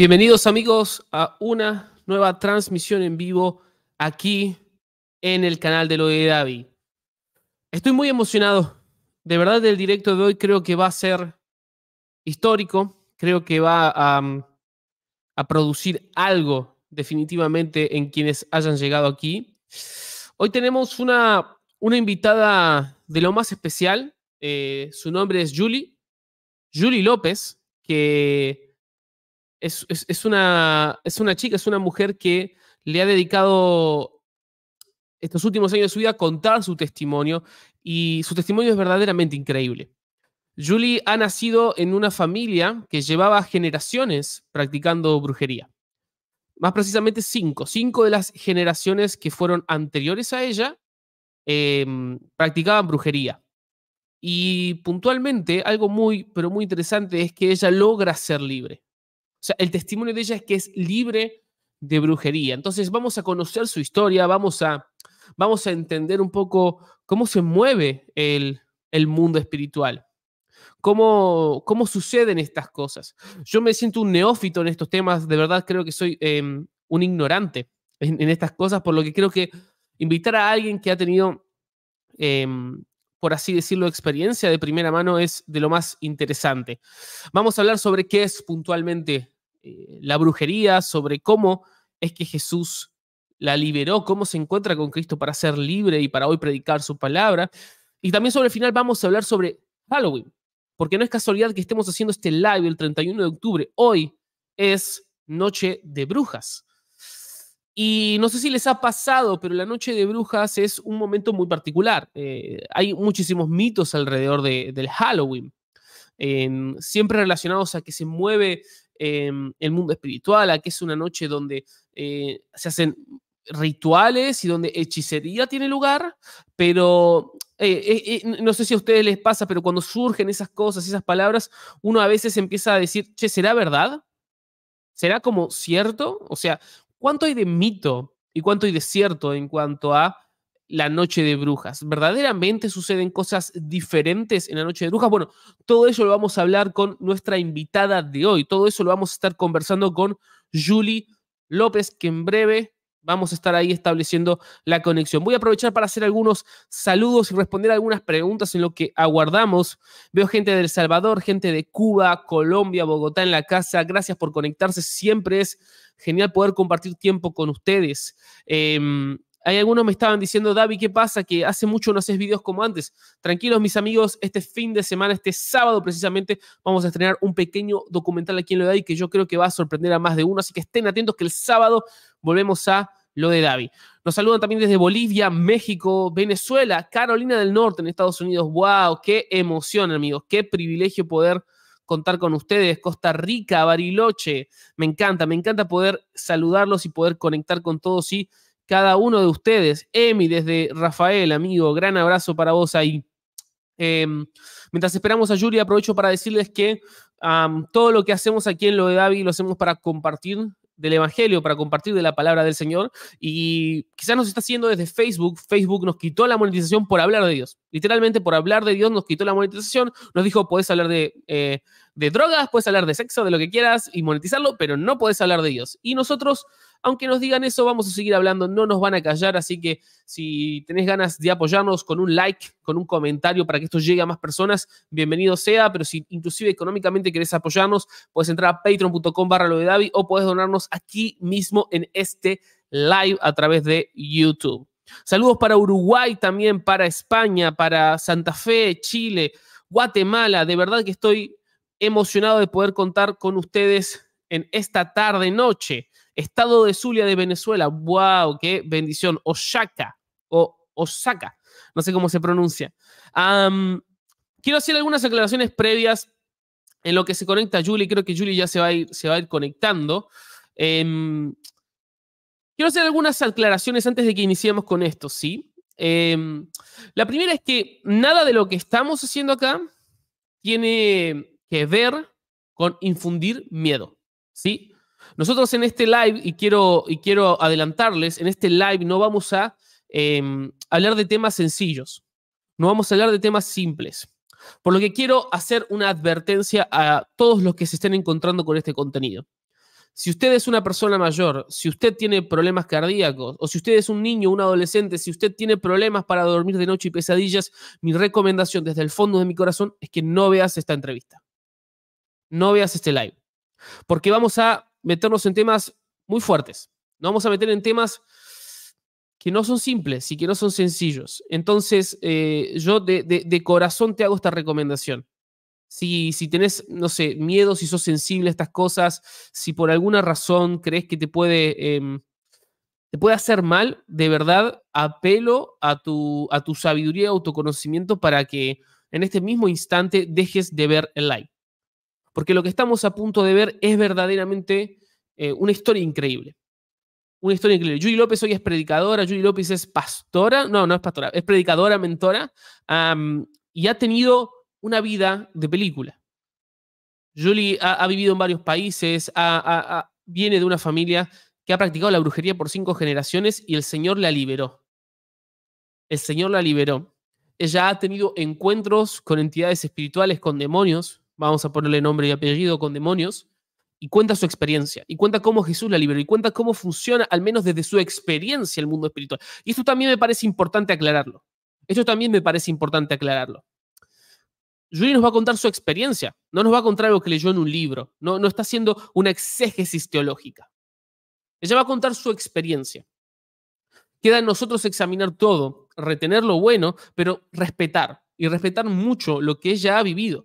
Bienvenidos amigos a una nueva transmisión en vivo aquí en el canal de lo de Davi. Estoy muy emocionado. De verdad, el directo de hoy creo que va a ser histórico. Creo que va a, um, a producir algo definitivamente en quienes hayan llegado aquí. Hoy tenemos una, una invitada de lo más especial. Eh, su nombre es Julie. Julie López, que es, una, es una chica, es una mujer que le ha dedicado estos últimos años de su vida a contar su testimonio y su testimonio es verdaderamente increíble. Julie ha nacido en una familia que llevaba generaciones practicando brujería. Más precisamente cinco, cinco de las generaciones que fueron anteriores a ella em, practicaban brujería. Y puntualmente, algo muy, pero muy interesante es que ella logra ser libre. O sea, el testimonio de ella es que es libre de brujería. Entonces vamos a conocer su historia, vamos a, vamos a entender un poco cómo se mueve el, el mundo espiritual. Cómo, cómo, suceden estas cosas. Yo me siento un neófito en estos temas, de verdad creo que soy em, un ignorante en, estas cosas, por lo que creo que invitar a alguien que ha tenido em, por así decirlo, experiencia de primera mano es de lo más interesante. Vamos a hablar sobre qué es puntualmente eh, la brujería, sobre cómo es que Jesús la liberó, cómo se encuentra con Cristo para ser libre y para hoy predicar su palabra. Y también sobre el final vamos a hablar sobre Halloween, porque no es casualidad que estemos haciendo este live el 31 de octubre. Hoy es Noche de Brujas. Y no sé si les ha pasado, pero la noche de brujas es un momento muy particular. Eh, hay muchísimos mitos alrededor del Halloween, em, siempre relacionados a que se mueve em, el mundo espiritual, a que es una noche donde eh, se hacen rituales y donde hechicería tiene lugar, pero eh, no sé si a ustedes les pasa, pero cuando surgen esas cosas, esas palabras, uno a veces empieza a decir, che, ¿será verdad? ¿Será como cierto? O sea, ¿Cuánto hay de mito y cuánto hay de cierto en cuanto a la noche de brujas? ¿Verdaderamente suceden cosas diferentes en la noche de brujas? Bueno, todo eso lo vamos a hablar con nuestra invitada de hoy. Todo eso lo vamos a estar conversando con Julie López, que en breve vamos a estar ahí estableciendo la conexión. Voy a aprovechar para hacer algunos saludos y responder algunas preguntas en lo que aguardamos. Veo gente de El Salvador, gente de Cuba, Colombia, Bogotá en la casa. Gracias por conectarse. Siempre es genial poder compartir tiempo con ustedes. Em, hay algunos me estaban diciendo, David, ¿qué pasa? Que hace mucho no haces videos como antes. Tranquilos, mis amigos, este fin de semana, este sábado precisamente, vamos a estrenar un pequeño documental aquí en Lo de que yo creo que va a sorprender a más de uno. Así que estén atentos que el sábado volvemos a Lo de David. Nos saludan también desde Bolivia, México, Venezuela, Carolina del Norte en Estados Unidos. ¡Wow! ¡Qué emoción, amigos! ¡Qué privilegio poder contar con ustedes. Costa Rica, Bariloche. Me encanta, me encanta poder saludarlos y poder conectar con todos y cada uno de ustedes. Emi, desde Rafael, amigo, gran abrazo para vos ahí. Em, mientras esperamos a Yuri, aprovecho para decirles que todo lo que hacemos aquí en Lo de David lo hacemos para compartir del Evangelio, para compartir de la palabra del Señor. Y quizás nos está haciendo desde Facebook. Facebook nos quitó la monetización por hablar de Dios. Literalmente por hablar de Dios nos quitó la monetización. Nos dijo, podés hablar de, eh, de drogas, puedes hablar de sexo, de lo que quieras y monetizarlo, pero no podés hablar de Dios. Y nosotros aunque nos digan eso, vamos a seguir hablando, no nos van a callar, así que si tenés ganas de apoyarnos con un like, con un comentario para que esto llegue a más personas, bienvenido sea, pero si inclusive económicamente querés apoyarnos, puedes entrar a patreon.com barra o puedes donarnos aquí mismo en este live a través de YouTube. Saludos para Uruguay también, para España, para Santa Fe, Chile, Guatemala. De verdad que estoy emocionado de poder contar con ustedes en esta tarde noche. Estado de Zulia de Venezuela. ¡Wow! ¡Qué bendición! Oshaka, o Osaka. No sé cómo se pronuncia. quiero hacer algunas aclaraciones previas en lo que se conecta a Julie. Creo que Julie ya se va a ir, se va a ir conectando. Em, quiero hacer algunas aclaraciones antes de que iniciemos con esto, ¿sí? Em, la primera es que nada de lo que estamos haciendo acá tiene que ver con infundir miedo, ¿sí? Nosotros en este live, y quiero, y quiero adelantarles, en este live no vamos a em, hablar de temas sencillos, no vamos a hablar de temas simples. Por lo que quiero hacer una advertencia a todos los que se estén encontrando con este contenido. Si usted es una persona mayor, si usted tiene problemas cardíacos, o si usted es un niño, un adolescente, si usted tiene problemas para dormir de noche y pesadillas, mi recomendación desde el fondo de mi corazón es que no veas esta entrevista. No veas este live. Porque vamos a meternos en temas muy fuertes. Nos vamos a meter en temas que no son simples y que no son sencillos. Entonces, eh, yo de, corazón te hago esta recomendación. Si, si tenés, no sé, miedo, si sos sensible a estas cosas, si por alguna razón crees que te puede, em, te puede hacer mal, de verdad, apelo a tu, a tu sabiduría y autoconocimiento para que en este mismo instante dejes de ver el like porque lo que estamos a punto de ver es verdaderamente eh, una historia increíble. Una historia increíble. Julie López hoy es predicadora, Julie López es pastora, no, no es pastora, es predicadora, mentora, y ha tenido una vida de película. Julie ha, vivido en varios países, viene de una familia que ha practicado la brujería por cinco generaciones y el Señor la liberó. El Señor la liberó. Ella ha tenido encuentros con entidades espirituales, con demonios, vamos a ponerle nombre y apellido con demonios, y cuenta su experiencia, y cuenta cómo Jesús la liberó, y cuenta cómo funciona, al menos desde su experiencia, el mundo espiritual. Y esto también me parece importante aclararlo. Esto también me parece importante aclararlo. Yuri nos va a contar su experiencia, no nos va a contar algo que leyó en un libro, no, no está haciendo una exégesis teológica. Ella va a contar su experiencia. Queda en nosotros examinar todo, retener lo bueno, pero respetar, y respetar mucho lo que ella ha vivido.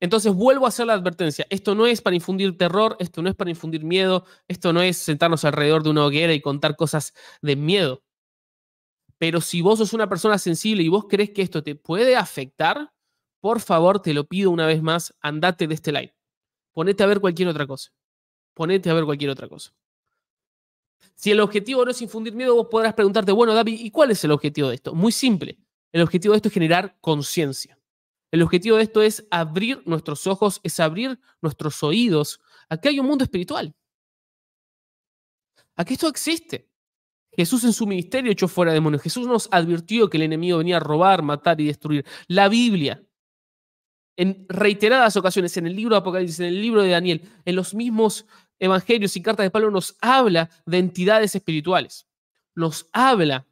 Entonces vuelvo a hacer la advertencia, esto no es para infundir terror, esto no es para infundir miedo, esto no es sentarnos alrededor de una hoguera y contar cosas de miedo. Pero si vos sos una persona sensible y vos crees que esto te puede afectar, por favor, te lo pido una vez más, andate de este live. Ponete a ver cualquier otra cosa. Ponete a ver cualquier otra cosa. Si el objetivo no es infundir miedo, vos podrás preguntarte, bueno, David, ¿y cuál es el objetivo de esto? Muy simple. El objetivo de esto es generar conciencia. El objetivo de esto es abrir nuestros ojos, es abrir nuestros oídos. Aquí hay un mundo espiritual. Aquí esto existe. Jesús en su ministerio echó fuera demonios. Jesús nos advirtió que el enemigo venía a robar, matar y destruir. La Biblia, en reiteradas ocasiones, en el libro de Apocalipsis, en el libro de Daniel, en los mismos evangelios y cartas de Pablo, nos habla de entidades espirituales. Nos habla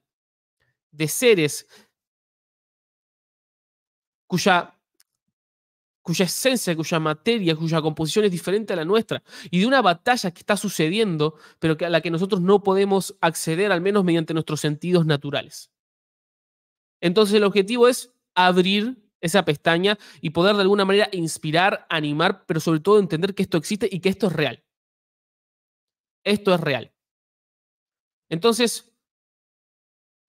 de seres cuya cuya esencia, cuya materia, cuya composición es diferente a la nuestra, y de una batalla que está sucediendo, pero que a la que nosotros no podemos acceder, al menos mediante nuestros sentidos naturales. Entonces el objetivo es abrir esa pestaña y poder de alguna manera inspirar, animar, pero sobre todo entender que esto existe y que esto es real. Esto es real. Entonces,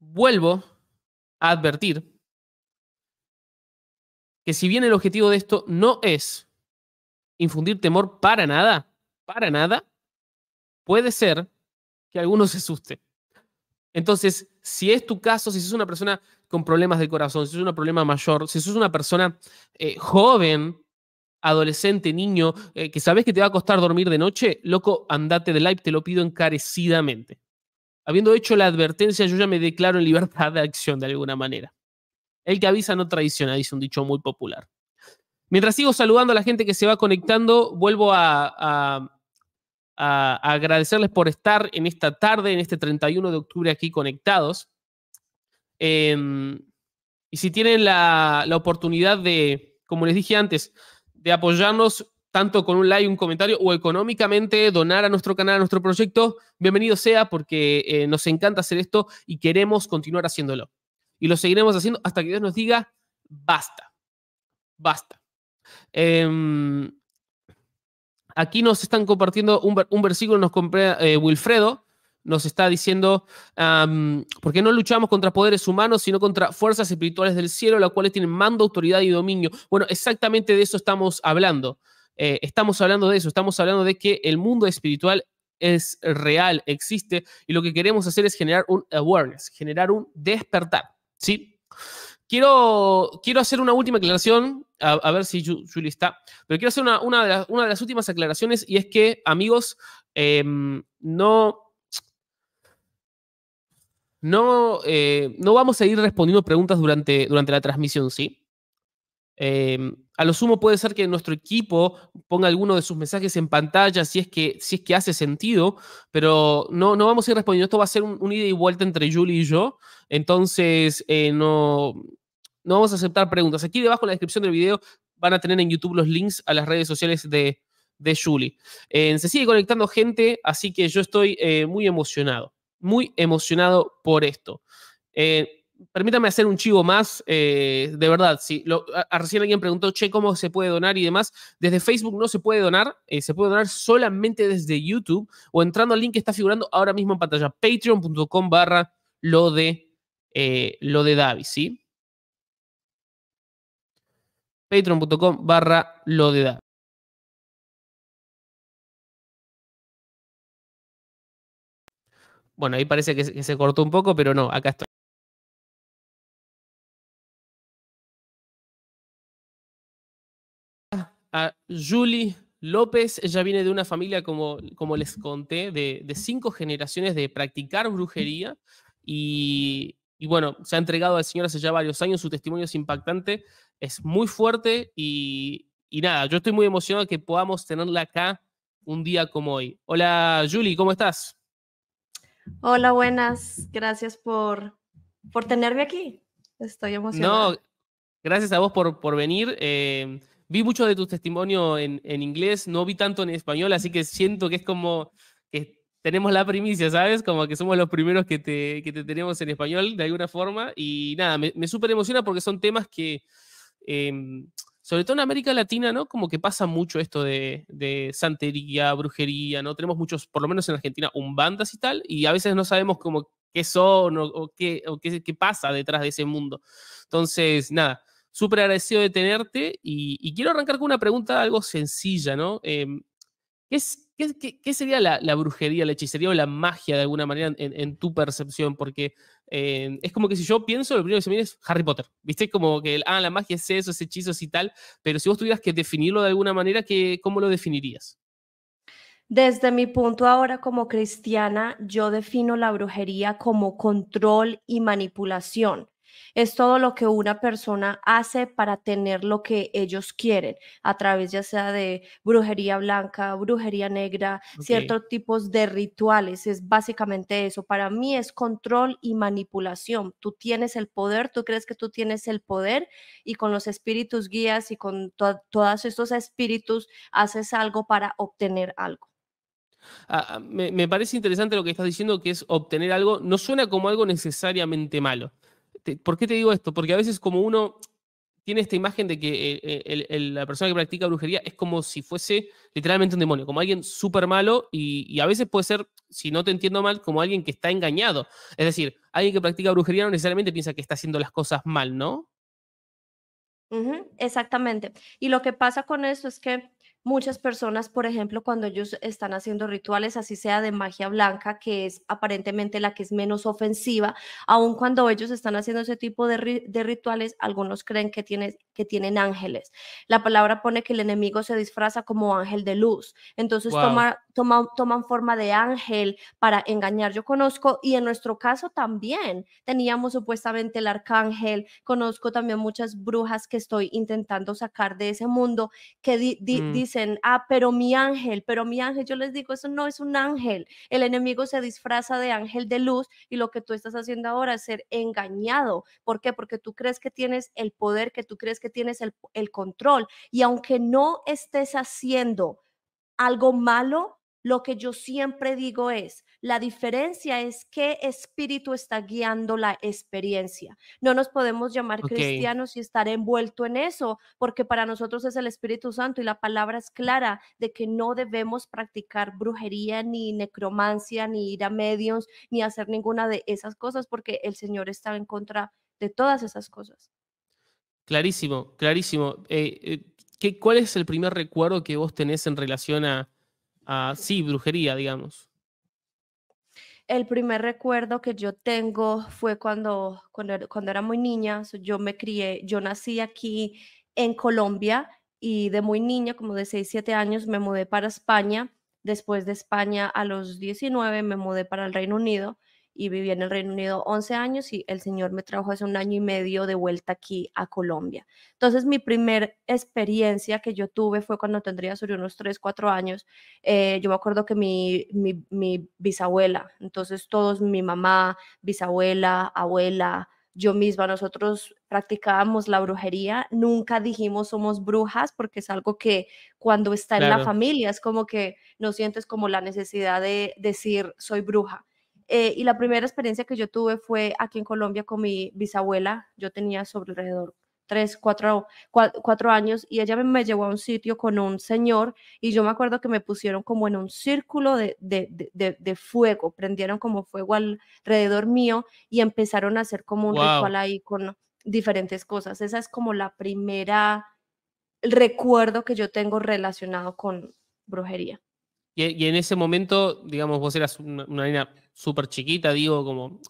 vuelvo a advertir que si bien el objetivo de esto no es infundir temor para nada, para nada, puede ser que alguno se asuste. Entonces, si es tu caso, si sos una persona con problemas de corazón, si sos un problema mayor, si sos una persona eh, joven, adolescente, niño, eh, que sabes que te va a costar dormir de noche, loco, andate de live, te lo pido encarecidamente. Habiendo hecho la advertencia, yo ya me declaro en libertad de acción de alguna manera. El que avisa no traiciona, dice un dicho muy popular. Mientras sigo saludando a la gente que se va conectando, vuelvo a, agradecerles por estar en esta tarde, en este 31 de octubre aquí conectados. Em, y si tienen la, oportunidad de, como les dije antes, de apoyarnos tanto con un like, un comentario o económicamente donar a nuestro canal, a nuestro proyecto, bienvenido sea porque eh, nos encanta hacer esto y queremos continuar haciéndolo. Y lo seguiremos haciendo hasta que Dios nos diga, basta, basta. Em, aquí nos están compartiendo un, versículo, nos compre eh, Wilfredo, nos está diciendo, porque no luchamos contra poderes humanos, sino contra fuerzas espirituales del cielo, las cuales tienen mando, autoridad y dominio. Bueno, exactamente de eso estamos hablando. Eh, estamos hablando de eso, estamos hablando de que el mundo espiritual es real, existe, y lo que queremos hacer es generar un awareness, generar un despertar. ¿sí? Quiero, quiero hacer una última aclaración, a, ver si Julie está, pero quiero hacer una, de las, últimas aclaraciones y es que, amigos, em, no... No, eh, no vamos a ir respondiendo preguntas durante, durante la transmisión, ¿sí? Em, a lo sumo puede ser que nuestro equipo ponga alguno de sus mensajes en pantalla si es que, si es que hace sentido, pero no, no vamos a ir respondiendo. Esto va a ser un, ida y vuelta entre Julie y yo. Entonces, eh, no, no vamos a aceptar preguntas. Aquí debajo en la descripción del video van a tener en YouTube los links a las redes sociales de, de Julie. Eh, se sigue conectando gente, así que yo estoy eh, muy emocionado, muy emocionado por esto permítame hacer un chivo más, eh, de verdad, si lo, recién alguien preguntó, che, ¿cómo se puede donar y demás? Desde Facebook no se puede donar, eh, se puede donar solamente desde YouTube o entrando al link que está figurando ahora mismo en pantalla, patreon.com barra lo de, eh, lo de Davi, ¿sí? Patreon.com barra lo de Davi. Bueno, ahí parece que se cortó un poco, pero no, acá está. Julie López, ella viene de una familia, como, como les conté, de, cinco generaciones de practicar brujería y, bueno, se ha entregado al Señor hace ya varios años, su testimonio es impactante, es muy fuerte y, nada, yo estoy muy emocionado que podamos tenerla acá un día como hoy. Hola Julie, ¿cómo estás? Hola, buenas, gracias por, por tenerme aquí, estoy emocionado. No, gracias a vos por, por venir. Eh, vi mucho de tu testimonio en, inglés, no vi tanto en español, así que siento que es como que tenemos la primicia, ¿sabes? Como que somos los primeros que te, que tenemos en español de alguna forma. Y nada, me, súper emociona porque son temas que, em, sobre todo en América Latina, ¿no? Como que pasa mucho esto de, santería, brujería, ¿no? Tenemos muchos, por lo menos en Argentina, umbandas y tal, y a veces no sabemos cómo qué son o, o, qué, o qué, qué pasa detrás de ese mundo. Entonces, nada, súper agradecido de tenerte y, quiero arrancar con una pregunta algo sencilla, ¿no? Em, ¿qué, sería la, brujería, la hechicería o la magia de alguna manera en, tu percepción? Porque eh, es como que si yo pienso, lo primero que se me viene es Harry Potter, ¿viste? Como que, ah, la magia es eso, es hechizos y tal, pero si vos tuvieras que definirlo de alguna manera, ¿qué, ¿cómo lo definirías? Desde mi punto ahora como cristiana, yo defino la brujería como control y manipulación es todo lo que una persona hace para tener lo que ellos quieren, a través ya sea de brujería blanca, brujería negra, ciertos tipos de rituales. Es básicamente eso. Para mí es control y manipulación. Tú tienes el poder, tú crees que tú tienes el poder y con los espíritus guías y con todos estos espíritus haces algo para obtener algo. Ah, ah, me, me, parece interesante lo que estás diciendo, que es obtener algo, no suena como algo necesariamente malo. ¿por qué te digo esto? Porque a veces como uno tiene esta imagen de que eh, la persona que practica brujería es como si fuese literalmente un demonio, como alguien súper malo y, a veces puede ser, si no te entiendo mal, como alguien que está engañado. Es decir, alguien que practica brujería no necesariamente piensa que está haciendo las cosas mal, ¿no? exactamente. Y lo que pasa con eso es que muchas personas, por ejemplo, cuando ellos están haciendo rituales, así sea de magia blanca, que es aparentemente la que es menos ofensiva, aun cuando ellos están haciendo ese tipo de, rituales, algunos creen que, que tienen ángeles. La palabra pone que el enemigo se disfraza como ángel de luz, entonces toma, toman forma de ángel para engañar. Yo conozco, y en nuestro caso también, teníamos supuestamente el arcángel, conozco también muchas brujas que estoy intentando sacar de ese mundo que mm. dicen ah, pero mi ángel, pero mi ángel, yo les digo, eso no es un ángel. El enemigo se disfraza de ángel de luz y lo que tú estás haciendo ahora es ser engañado. ¿Por qué? Porque tú crees que tienes el poder, que tú crees que tienes el control. Y aunque no estés haciendo algo malo, lo que yo siempre digo es, la diferencia es qué espíritu está guiando la experiencia. No nos podemos llamar cristianos y estar envuelto en eso, porque para nosotros es el Espíritu Santo y la palabra es clara de que no debemos practicar brujería ni necromancia, ni ir a medios, ni hacer ninguna de esas cosas, porque el Señor está en contra de todas esas cosas. Clarísimo, clarísimo. Eh, eh, ¿qué, ¿Cuál es el primer recuerdo que vos tenés en relación a sí, brujería, digamos? el primer recuerdo que yo tengo fue cuando, cuando, era muy niña, yo me crié, yo nací aquí en Colombia y de muy niña, como de 6, 7 años, me mudé para España. Después de España a los 19 me mudé para el Reino Unido y viví en el Reino Unido 11 años y el Señor me trajo hace un año y medio de vuelta aquí a Colombia. Entonces, mi primera experiencia que yo tuve fue cuando tendría sobre unos 3, 4 años. Eh, yo me acuerdo que mi, mi, bisabuela, entonces todos, mi mamá, bisabuela, abuela, yo misma, nosotros practicábamos la brujería, nunca dijimos somos brujas porque es algo que cuando está en la familia es como que no sientes como la necesidad de decir soy bruja. Eh, y la primera experiencia que yo tuve fue aquí en Colombia con mi bisabuela. Yo tenía sobre alrededor tres, cuatro, cuatro, años y ella me, llevó a un sitio con un señor y yo me acuerdo que me pusieron como en un círculo de, de, de, de fuego, prendieron como fuego alrededor mío y empezaron a hacer como un ritual ahí con diferentes cosas. Esa es como la primera recuerdo que yo tengo relacionado con brujería. Y, y en ese momento, digamos, vos eras una, una niña súper chiquita, digo, como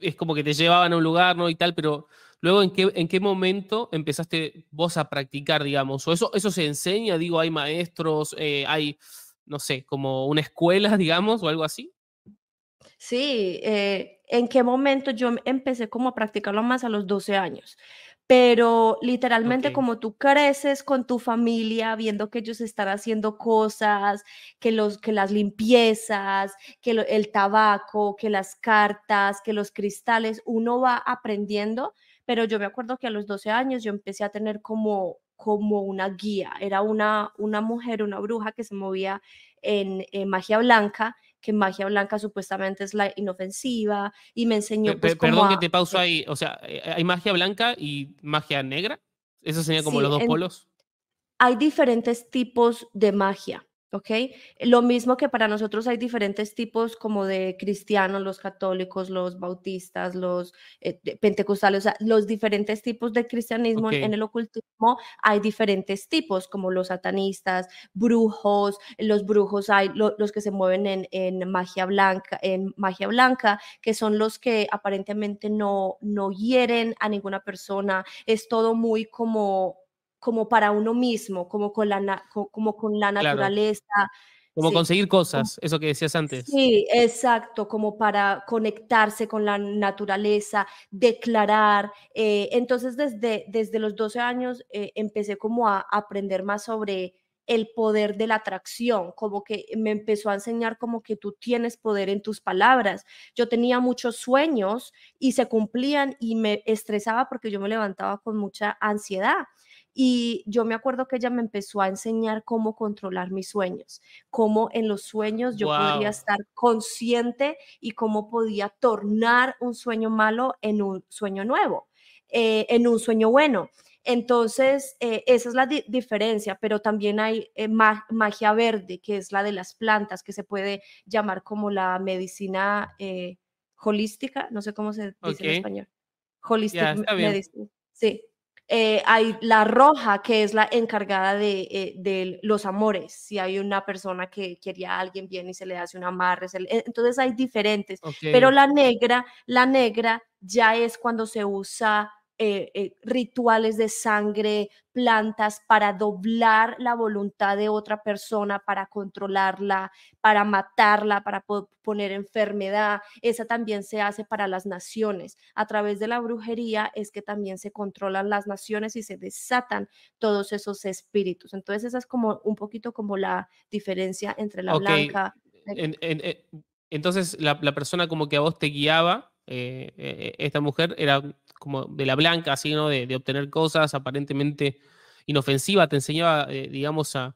es como que te llevaban a un lugar, ¿no? Y tal, pero luego en qué, en qué momento empezaste vos a practicar, digamos, o eso, eso se enseña, digo, hay maestros, eh, hay, no sé, como una escuela, digamos, o algo así. Sí, eh, en qué momento yo empecé como a practicarlo más a los 12 años pero literalmente como tú creces con tu familia viendo que ellos están haciendo cosas, que los que las limpiezas, que el tabaco, que las cartas, que los cristales, uno va aprendiendo, pero yo me acuerdo que a los 12 años yo empecé a tener como como una guía, era una una mujer, una bruja que se movía en magia blanca que magia blanca supuestamente es la inofensiva y me enseñó... Pues, perdón que te pauso ahí, o sea, eh, ¿hay magia blanca y magia negra? ¿Eso sería como los dos polos? Hay diferentes tipos de magia. ¿ok? Lo mismo que para nosotros hay diferentes tipos como de cristianos, los católicos, los bautistas, los eh, pentecostales, o sea, los diferentes tipos de cristianismo en el ocultismo hay diferentes tipos, como los satanistas, brujos, los brujos hay los que se mueven en, en, magia blanca, en magia blanca, que son los que aparentemente no, no hieren a ninguna persona, es todo muy como como para uno mismo, como con la, como con la naturaleza. Como conseguir cosas, eso que decías antes. Sí, exacto, como para conectarse con la naturaleza, declarar. Eh, entonces, desde, desde los 12 años eh, empecé como a aprender más sobre el poder de la atracción, como que me empezó a enseñar como que tú tienes poder en tus palabras. Yo tenía muchos sueños y se cumplían y me estresaba porque yo me levantaba con mucha ansiedad y yo me acuerdo que ella me empezó a enseñar cómo controlar mis sueños, cómo en los sueños yo podía estar consciente y cómo podía tornar un sueño malo en un sueño nuevo, eh, en un sueño bueno. Entonces, eh, esa es la diferencia, pero también hay eh, magia verde, que es la de las plantas, que se puede llamar como la medicina holística, no sé cómo se dice en español. Holística, Sí, eh, hay la roja, que es la encargada de, eh, los amores. Si hay una persona que quería a alguien bien y se le hace un amarre, eh, entonces hay diferentes. Pero la negra, la negra ya es cuando se usa eh, eh, rituales de sangre, plantas para doblar la voluntad de otra persona, para controlarla, para matarla, para poner enfermedad. Esa también se hace para las naciones. A través de la brujería es que también se controlan las naciones y se desatan todos esos espíritus. Entonces esa es como un poquito como la diferencia entre la blanca. entonces la, persona como que a vos te guiaba, eh, esta mujer era como de la blanca, así, ¿no? De, obtener cosas aparentemente inofensivas, te enseñaba, eh, digamos, a,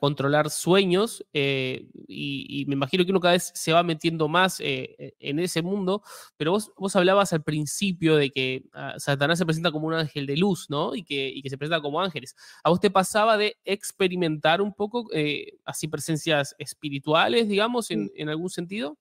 controlar sueños eh, y, me imagino que uno cada vez se va metiendo más eh, en ese mundo, pero vos, hablabas al principio de que ah, Satanás se presenta como un ángel de luz, ¿no? Y que, se presenta como ángeles. ¿A vos te pasaba de experimentar un poco así presencias espirituales, digamos, en algún sentido?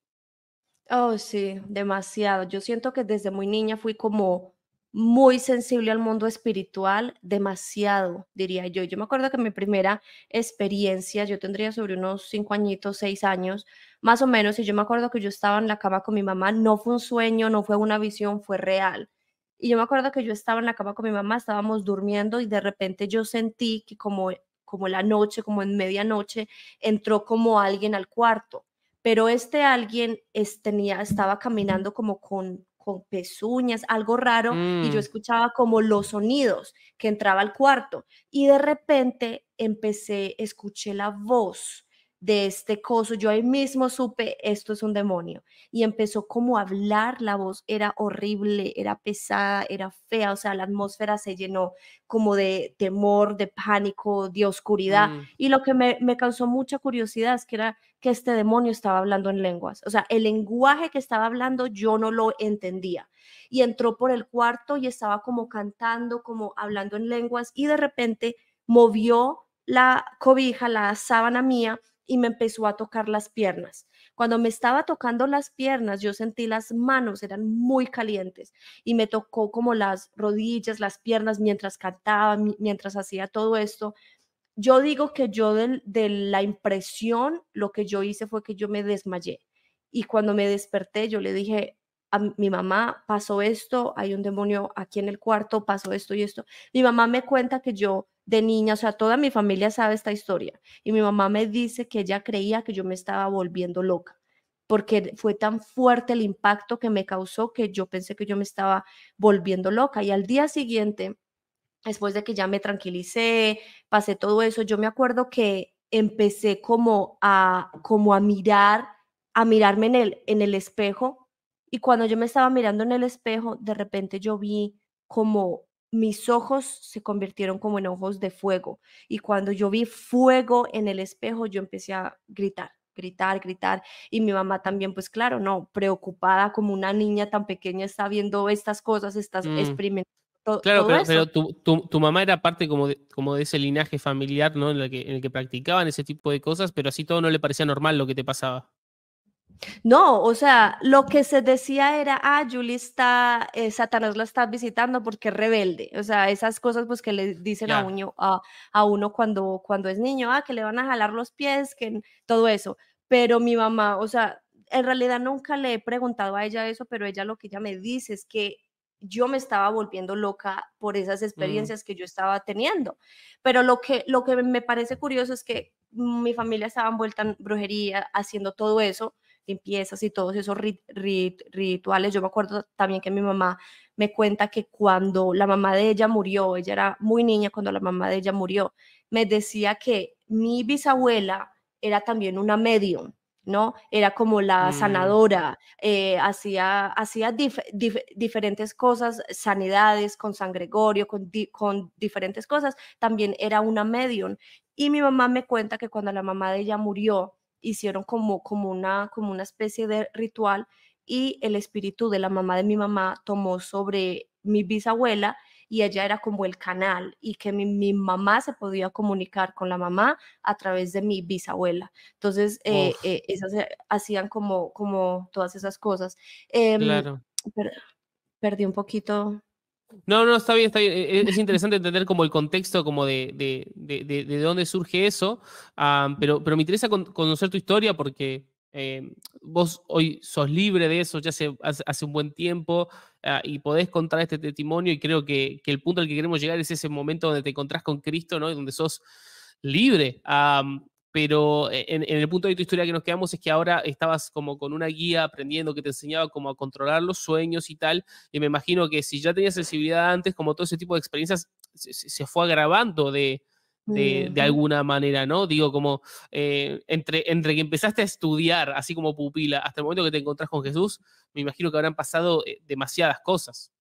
Oh, sí, demasiado. Yo siento que desde muy niña fui como muy sensible al mundo espiritual, demasiado, diría yo. Yo me acuerdo que mi primera experiencia, yo tendría sobre unos cinco añitos, seis años, más o menos, y yo me acuerdo que yo estaba en la cama con mi mamá, no fue un sueño, no fue una visión, fue real. Y yo me acuerdo que yo estaba en la cama con mi mamá, estábamos durmiendo y de repente yo sentí que como como la noche, como en medianoche, entró como alguien al cuarto pero este alguien tenía, estaba caminando como con, con pezuñas, algo raro, y yo mm. escuchaba como los sonidos que entraba al cuarto. Y de repente empecé, escuché la voz de este coso, yo ahí mismo supe, esto es un demonio. Y empezó como a hablar, la voz era horrible, era pesada, era fea, o sea, la atmósfera se llenó como de temor, de pánico, de oscuridad. Mm. Y lo que me, me causó mucha curiosidad es que era que este demonio estaba hablando en lenguas, o sea, el lenguaje que estaba hablando yo no lo entendía. Y entró por el cuarto y estaba como cantando, como hablando en lenguas, y de repente movió la cobija, la sábana mía, y me empezó a tocar las piernas. Cuando me estaba tocando las piernas, yo sentí las manos, eran muy calientes y me tocó como las rodillas, las piernas mientras cantaba, mientras hacía todo esto. Yo digo que yo de, de la impresión, lo que yo hice fue que yo me desmayé y cuando me desperté yo le dije a mi mamá, pasó esto, hay un demonio aquí en el cuarto, pasó esto y esto. Mi mamá me cuenta que yo de niña, o sea, toda mi familia sabe esta historia. Y mi mamá me dice que ella creía que yo me estaba volviendo loca, porque fue tan fuerte el impacto que me causó que yo pensé que yo me estaba volviendo loca. Y al día siguiente, después de que ya me tranquilicé, pasé todo eso, yo me acuerdo que empecé como a, como a mirar, a mirarme en el, en el espejo. Y cuando yo me estaba mirando en el espejo, de repente yo vi como mis ojos se convirtieron como en ojos de fuego. Y cuando yo vi fuego en el espejo, yo empecé a gritar, gritar, gritar. Y mi mamá también, pues claro, no, preocupada como una niña tan pequeña está viendo estas cosas, está mm. experimentando. claro, pero, tu, mamá era parte como de, como de ese linaje familiar, ¿no? En el, que, en el que practicaban ese tipo de cosas, pero así todo no le parecía normal lo que te pasaba. No, o sea, lo que se decía era, ah, Julie está, eh, Satanás la está visitando porque es rebelde. O sea, esas cosas pues que le dicen a, uno, a, uno cuando, cuando es niño, ah, que le van a jalar los pies, que todo eso. Pero mi mamá, o sea, en realidad nunca le he preguntado a ella eso, pero ella lo que ella me dice es que yo me estaba volviendo loca por esas mm. experiencias que yo estaba teniendo. Pero lo que, lo que me parece curioso es que mi familia estaba envuelta en brujería, haciendo todo eso, limpiezas y todos esos rituales. Yo me acuerdo también que mi mamá me cuenta que cuando la mamá de ella murió, ella era muy niña cuando la mamá de ella murió, me decía que mi bisabuela era también una medium. ¿no? Era como la mm. sanadora, eh, hacía, hacía diferentes cosas, sanidades con San Gregorio, con, con diferentes cosas. También era una medium. Y mi mamá me cuenta que cuando la mamá de ella murió, hicieron como, como, una, como una especie de ritual y el espíritu de la mamá de mi mamá tomó sobre mi bisabuela y ella era como el canal y que mi, mamá se podía comunicar con la mamá a través de mi bisabuela. Entonces, eh, eh, e, hacían como, como todas esas cosas. Em, perdí un poquito no, no, está bien, está bien. E, e, es interesante entender como el contexto como de, de, de, de dónde surge eso, pero, pero me interesa conocer tu historia porque eh, vos hoy sos libre de eso ya hace, hace un buen tiempo ah, y podés contar este testimonio y creo que, que, el punto al que queremos llegar es ese momento donde te encontrás con Cristo, ¿no? Y donde sos libre pero eh, en, el punto de tu historia que nos quedamos es que ahora estabas como con una guía aprendiendo que te enseñaba como a controlar los sueños y tal, y me imagino que si ya tenías sensibilidad antes, como todo ese tipo de experiencias, se, fue agravando de, de, alguna manera, ¿no? Digo, como eh, entre, entre que empezaste a estudiar, así como pupila, hasta el momento que te encontrás con Jesús, me imagino que habrán pasado eh, demasiadas cosas.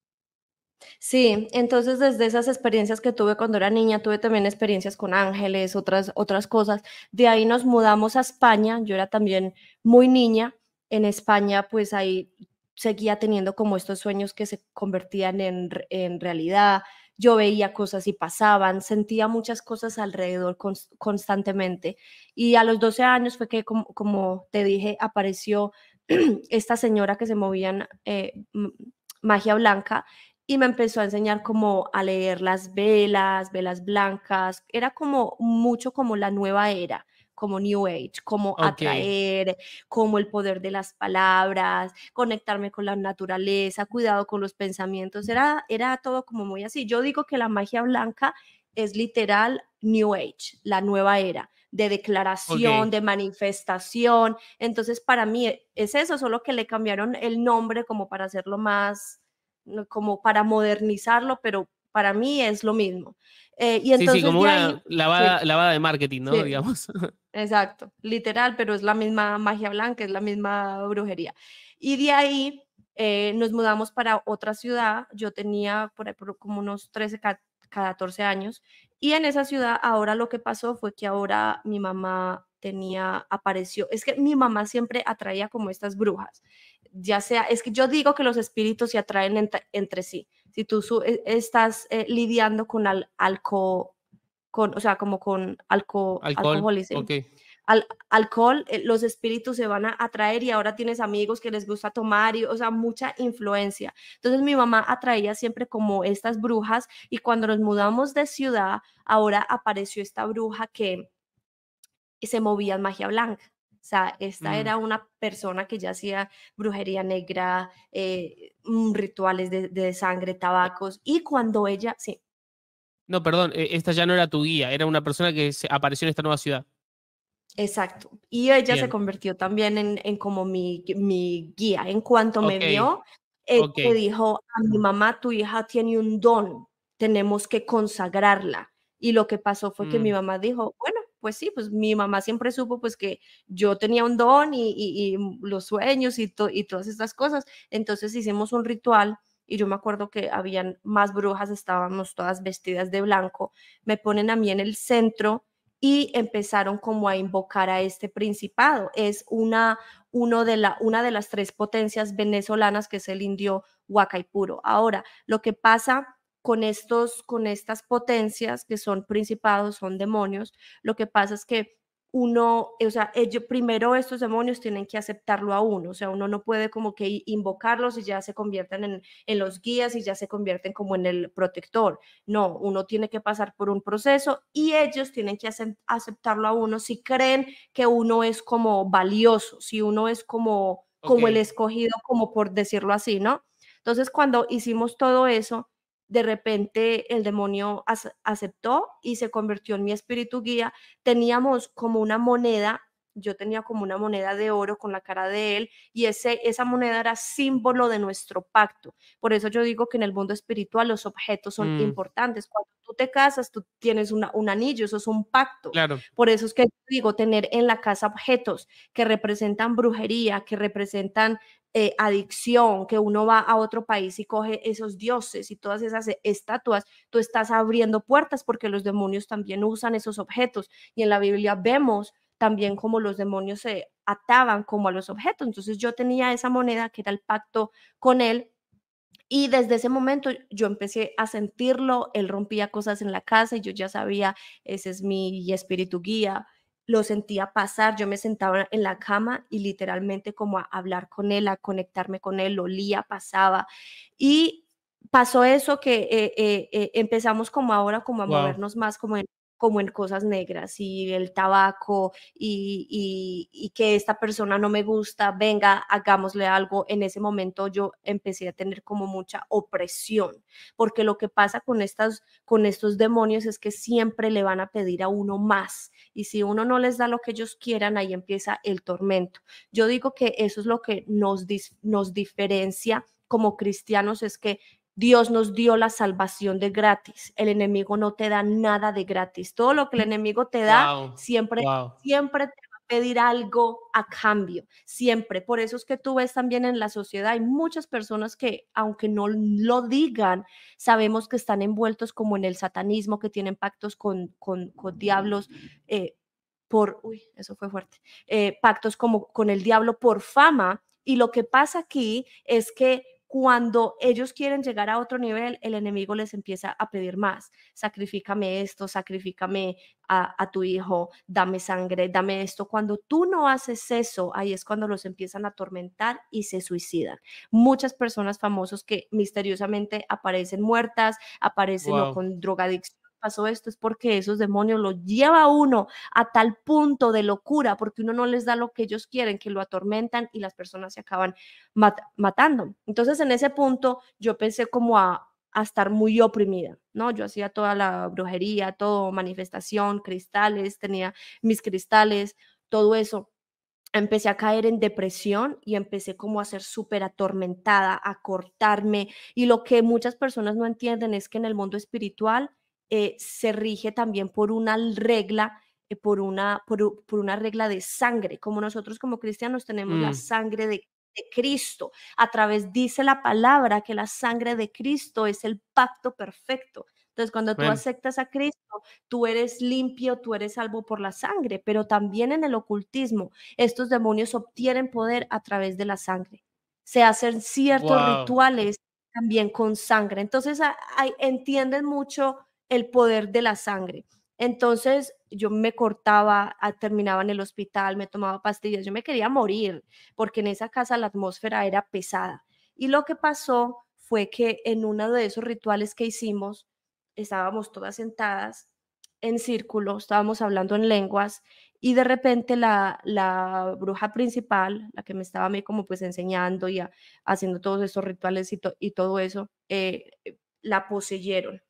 Sí, entonces desde esas experiencias que tuve cuando era niña, tuve también experiencias con ángeles, otras, otras cosas. De ahí nos mudamos a España, yo era también muy niña. En España, pues ahí seguía teniendo como estos sueños que se convertían en, realidad. Yo veía cosas y pasaban, sentía muchas cosas alrededor constantemente. Y a los 12 años fue que, como, te dije, apareció esta señora que se movía en eh, magia blanca y me empezó a enseñar como a leer las velas, velas blancas, era como mucho como la nueva era, como New Age, como atraer, como el poder de las palabras, conectarme con la naturaleza, cuidado con los pensamientos, era, era todo como muy así. Yo digo que la magia blanca es literal New Age, la nueva era de declaración, de manifestación. Entonces, para mí es eso, solo que le cambiaron el nombre como para hacerlo más, como para modernizarlo, pero para mí es lo mismo. Eh, y entonces, sí, sí, como una lavada, de marketing, ¿no? Digamos. Exacto, literal, pero es la misma magia blanca, es la misma brujería. Y de ahí eh, nos mudamos para otra ciudad. Yo tenía por ahí como unos 13, 14 años. Y en esa ciudad ahora lo que pasó fue que ahora mi mamá tenía, apareció. Es que mi mamá siempre atraía como estas brujas. Ya sea, es que yo digo que los espíritus se atraen entre, sí. Si tú eh, estás eh, lidiando con al, con, o sea, como con alcohol, al, alcohol, eh, los espíritus se van a atraer y ahora tienes amigos que les gusta tomar y, o sea, mucha influencia. Entonces mi mamá atraía siempre como estas brujas y cuando nos mudamos de ciudad, ahora apareció esta bruja que se movía en magia blanca. O sea, esta mm. era una persona que ya hacía brujería negra, eh, mm, rituales de, sangre, eh tabacos. Y cuando ella, sí. No, perdón, eh, esta ya no era tu guía, era una persona que apareció en esta nueva ciudad. Exacto. Y ella se convirtió también en, como mi, mi, guía. En cuanto me vio, me dijo, a mi mamá, tu hija tiene un don, tenemos que consagrarla. Y lo que pasó fue que mi mm. mamá dijo, bueno, pues sí, pues mi mamá siempre supo pues que yo tenía un don y, los sueños y, y todas estas cosas. Entonces hicimos un ritual y yo me acuerdo que habían más brujas, estábamos todas vestidas de blanco, me ponen a mí en el centro y empezaron como a invocar a este principado. Es una, uno de la, una de las tres potencias venezolanas que es el indio Huacaipuro. Ahora, lo que pasa con, estos, con estas potencias que son principados, son demonios, lo que pasa es que uno, eh, o sea, ellos, primero estos demonios tienen que aceptarlo a uno, o sea, uno no puede como que invocarlos y ya se convierten en, los guías y ya se convierten como en el protector. No, uno tiene que pasar por un proceso y ellos tienen que aceptarlo a uno si creen que uno es como valioso, si uno es como, como el escogido, como por decirlo así, ¿no? Entonces, cuando hicimos todo eso, de repente el demonio aceptó y se convirtió en mi espíritu guía. Teníamos como una moneda, yo tenía como una moneda de oro con la cara de él y ese, esa moneda era símbolo de nuestro pacto. Por eso yo digo que en el mundo espiritual los objetos son mm. importantes. Cuando tú te casas, tú tienes un anillo, eso es un pacto. Por eso es que digo, tener en la casa objetos que representan brujería, que representan eh, adicción, que uno va a otro país y coge esos dioses y todas esas e, estatuas, tú estás abriendo puertas porque los demonios también usan esos objetos. Y en la Biblia vemos también como los demonios se ataban como a los objetos. Entonces yo tenía esa moneda que era el pacto con él y desde ese momento yo empecé a sentirlo, él rompía cosas en la casa y yo ya sabía, ese es mi espíritu guía, lo sentía pasar, yo me sentaba en la cama y literalmente como a hablar con él, a conectarme con él, lo olía, pasaba. Y pasó eso que eh, eh, eh, empezamos como ahora, como a movernos más como en como en cosas negras y el tabaco y, y, que esta persona no me gusta, venga, hagámosle algo. En ese momento yo empecé a tener como mucha opresión, porque lo que pasa con, estas, con estos demonios es que siempre le van a pedir a uno más y si uno no les da lo que ellos quieran, ahí empieza el tormento. Yo digo que eso es lo que nos, nos diferencia como cristianos, es que Dios nos dio la salvación de gratis. El enemigo no te da nada de gratis. Todo lo que el mm. enemigo te da, siempre, siempre te va a pedir algo a cambio. Siempre. Por eso es que tú ves también en la sociedad, hay muchas personas que, aunque no lo digan, sabemos que están envueltos como en el satanismo, que tienen pactos con, con, diablos. Eh, por, uy, eso fue fuerte, eh, pactos como con el diablo por fama. Y lo que pasa aquí es que cuando ellos quieren llegar a otro nivel, el enemigo les empieza a pedir más. Sacrifícame esto, sacrifícame a, tu hijo, dame sangre, dame esto. Cuando tú no haces eso, ahí es cuando los empiezan a atormentar y se suicidan. Muchas personas famosas que misteriosamente aparecen muertas, aparecen con drogadicción pasó esto, es porque esos demonios los lleva uno a tal punto de locura, porque uno no les da lo que ellos quieren, que lo atormentan y las personas se acaban matando. Entonces, en ese punto, yo pensé como a estar muy oprimida, ¿no? Yo hacía toda la brujería, todo, manifestación, cristales, tenía mis cristales, todo eso. Empecé a caer en depresión y empecé como a ser súper atormentada, a cortarme. Y lo que muchas personas no entienden es que en el mundo espiritual eh, se rige también por una regla eh, por una, por, una regla de sangre, como nosotros como cristianos tenemos la mm. sangre de, Cristo. A través, dice la palabra, que la sangre de Cristo es el pacto perfecto. Entonces, cuando tú aceptas a Cristo, tú eres limpio, tú eres salvo por la sangre, pero también en el ocultismo, estos demonios obtienen poder a través de la sangre. Se hacen ciertos rituales también con sangre. Entonces, hay, entienden mucho el poder de la sangre. Entonces yo me cortaba, ah, terminaba en el hospital, me tomaba pastillas, yo me quería morir porque en esa casa la atmósfera era pesada. Y lo que pasó fue que en uno de esos rituales que hicimos, estábamos todas sentadas en círculo, estábamos hablando en lenguas y de repente la, la bruja principal, la que me estaba a mí como pues enseñando y ah, haciendo todos esos rituales y, todo eso, eh, la poseyeron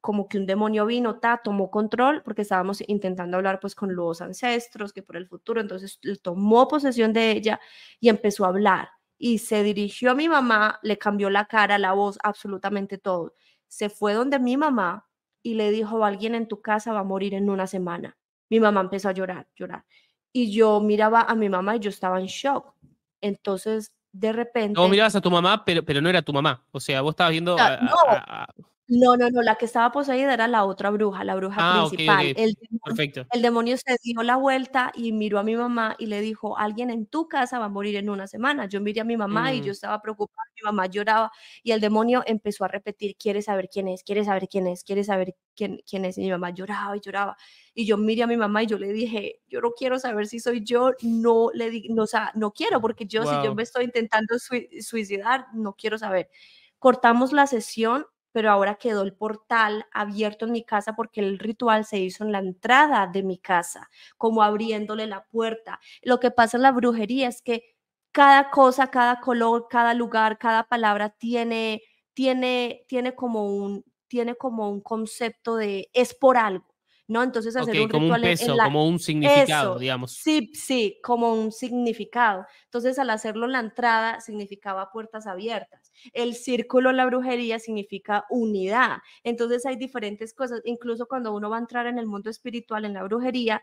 como que un demonio vino, ta, tomó control, porque estábamos intentando hablar pues con los ancestros, que por el futuro, entonces tomó posesión de ella y empezó a hablar y se dirigió a mi mamá, le cambió la cara, la voz, absolutamente todo. Se fue donde mi mamá y le dijo, alguien en tu casa va a morir en una semana. Mi mamá empezó a llorar, llorar. Y yo miraba a mi mamá y yo estaba en shock. Entonces, de repente... No, mirabas a tu mamá, pero, pero no era tu mamá. O sea, vos estabas viendo... a, no, no, no, la que estaba poseída era la otra bruja, la bruja ah, principal. El, demonio, el demonio se dio la vuelta y miró a mi mamá y le dijo, alguien en tu casa va a morir en una semana. Yo miré a mi mamá y yo mm. estaba preocupada, mi mamá lloraba y el demonio empezó a repetir, quiere saber quién es, quiere saber quién es, quiere saber quién, quién es. Y mi mamá lloraba y lloraba. Y yo miré a mi mamá y yo le dije, yo no quiero saber si soy yo, no le di, no, o sea, no quiero porque yo si yo me estoy intentando suicidar, no quiero saber. Cortamos la sesión pero ahora quedó el portal abierto en mi casa porque el ritual se hizo en la entrada de mi casa, como abriéndole la puerta. Lo que pasa en la brujería es que cada cosa, cada color, cada lugar, cada palabra tiene, tiene, tiene como un tiene como un concepto de es por algo, ¿no? Entonces hacer un como un peso, como un significado, digamos. Sí, sí, como un significado. Entonces al hacerlo la entrada significaba puertas abiertas. El círculo, la brujería significa unidad. Entonces hay diferentes cosas, incluso cuando uno va a entrar en el mundo espiritual, en la brujería,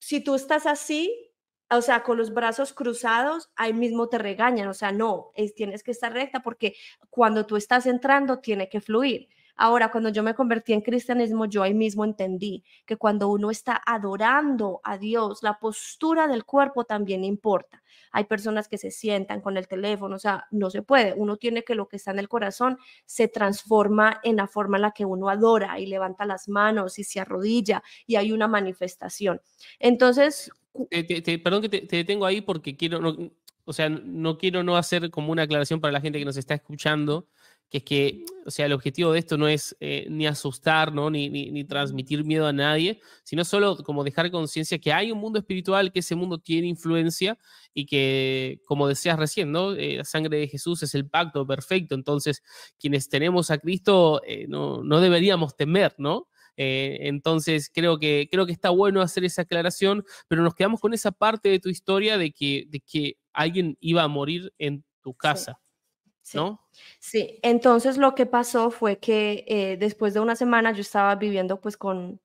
si tú estás así, o sea, con los brazos cruzados, ahí mismo te regañan, o sea, no, tienes que estar recta porque cuando tú estás entrando tiene que fluir. Ahora, cuando yo me convertí en cristianismo, yo ahí mismo entendí que cuando uno está adorando a Dios, la postura del cuerpo también importa. Hay personas que se sientan con el teléfono, o sea, no se puede. Uno tiene que lo que está en el corazón se transforma en la forma en la que uno adora y levanta las manos y se arrodilla y hay una manifestación. Entonces... Eh, perdón que te, detengo ahí porque quiero, o sea, no quiero no hacer como una aclaración para la gente que nos está escuchando que es que, o sea, el objetivo de esto no es eh, ni asustar, ¿no? Ni, ni, transmitir miedo a nadie, sino solo como dejar conciencia que hay un mundo espiritual, que ese mundo tiene influencia y que, como decías recién, ¿no? Eh, la sangre de Jesús es el pacto perfecto, entonces quienes tenemos a Cristo eh, no, deberíamos temer, ¿no? entonces creo que, creo que está bueno hacer esa aclaración, pero nos quedamos con esa parte de tu historia de que, de que alguien iba a morir en tu casa. Sí. Sí, entonces lo que pasó fue que eh, después de una semana yo estaba viviendo pues con,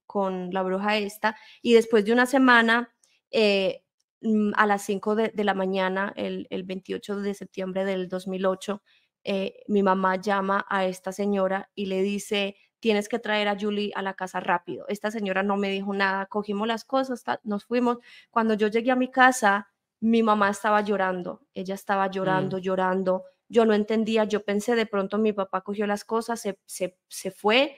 la bruja esta y después de una semana, eh, mm, a las 5 de, la mañana, el, el, 28 de septiembre del 2008, eh, mi mamá llama a esta señora y le dice, tienes que traer a Julie a la casa rápido. Esta señora no me dijo nada, cogimos las cosas, nos fuimos. Cuando yo llegué a mi casa, mi mamá estaba llorando, ella estaba mm. llorando, llorando yo no entendía, yo pensé de pronto mi papá cogió las cosas, se, se, fue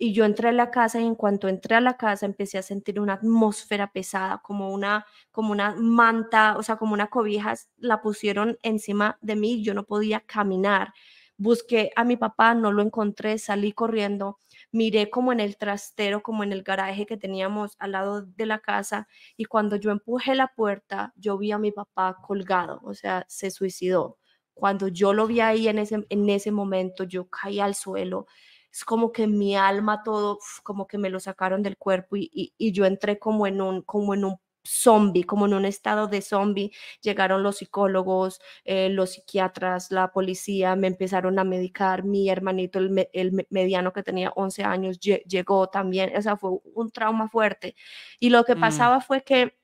y yo entré a la casa y en cuanto entré a la casa empecé a sentir una atmósfera pesada, como una, como una manta, o sea, como una cobija, la pusieron encima de mí, yo no podía caminar. Busqué a mi papá, no lo encontré, salí corriendo, miré como en el trastero, como en el garaje que teníamos al lado de la casa y cuando yo empujé la puerta, yo vi a mi papá colgado, o sea, se suicidó. Cuando yo lo vi ahí en ese, en ese momento, yo caí al suelo. Es como que mi alma todo, como que me lo sacaron del cuerpo y, y, yo entré como en un, como en un zombie, como en un estado de zombie. Llegaron los psicólogos, eh, los psiquiatras, la policía, me empezaron a medicar. Mi hermanito, el, el mediano que tenía 11 años, llegó también. O sea, fue un trauma fuerte. Y lo que mm. pasaba fue que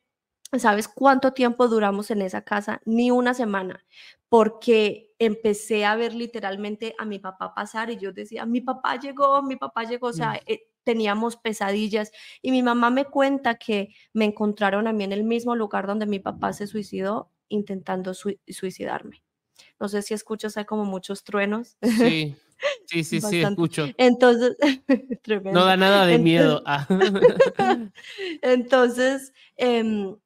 ¿Sabes cuánto tiempo duramos en esa casa? Ni una semana, porque empecé a ver literalmente a mi papá pasar y yo decía, mi papá llegó, mi papá llegó, o sea, mm. eh, teníamos pesadillas y mi mamá me cuenta que me encontraron a mí en el mismo lugar donde mi papá se suicidó intentando suicidarme. No sé si escuchas, hay como muchos truenos. Sí, sí, sí, sí, escucho. Entonces, No da nada de miedo. Entonces, ah. em,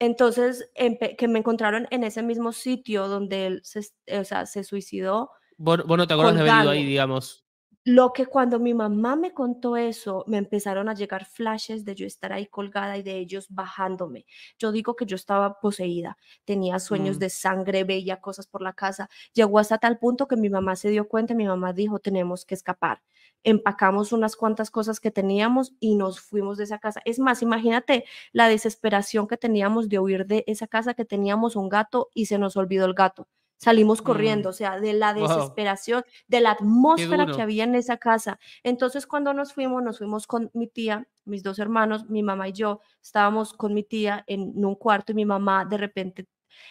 entonces, que me encontraron en ese mismo sitio donde él se, suicidó. Bueno, te acuerdas de haber ido ahí, digamos. Lo que cuando mi mamá me contó eso, me empezaron a llegar flashes de yo estar ahí colgada y de ellos bajándome. Yo digo que yo estaba poseída, tenía sueños mm. de sangre, veía cosas por la casa. Llegó hasta tal punto que mi mamá se dio cuenta, mi mamá dijo, tenemos que escapar empacamos unas cuantas cosas que teníamos y nos fuimos de esa casa. Es más, imagínate la desesperación que teníamos de huir de esa casa que teníamos un gato y se nos olvidó el gato. Salimos mm. corriendo, o sea, de la desesperación, de la atmósfera que había en esa casa. Entonces, cuando nos fuimos, nos fuimos con mi tía, mis dos hermanos, mi mamá y yo, estábamos con mi tía en un cuarto y mi mamá de repente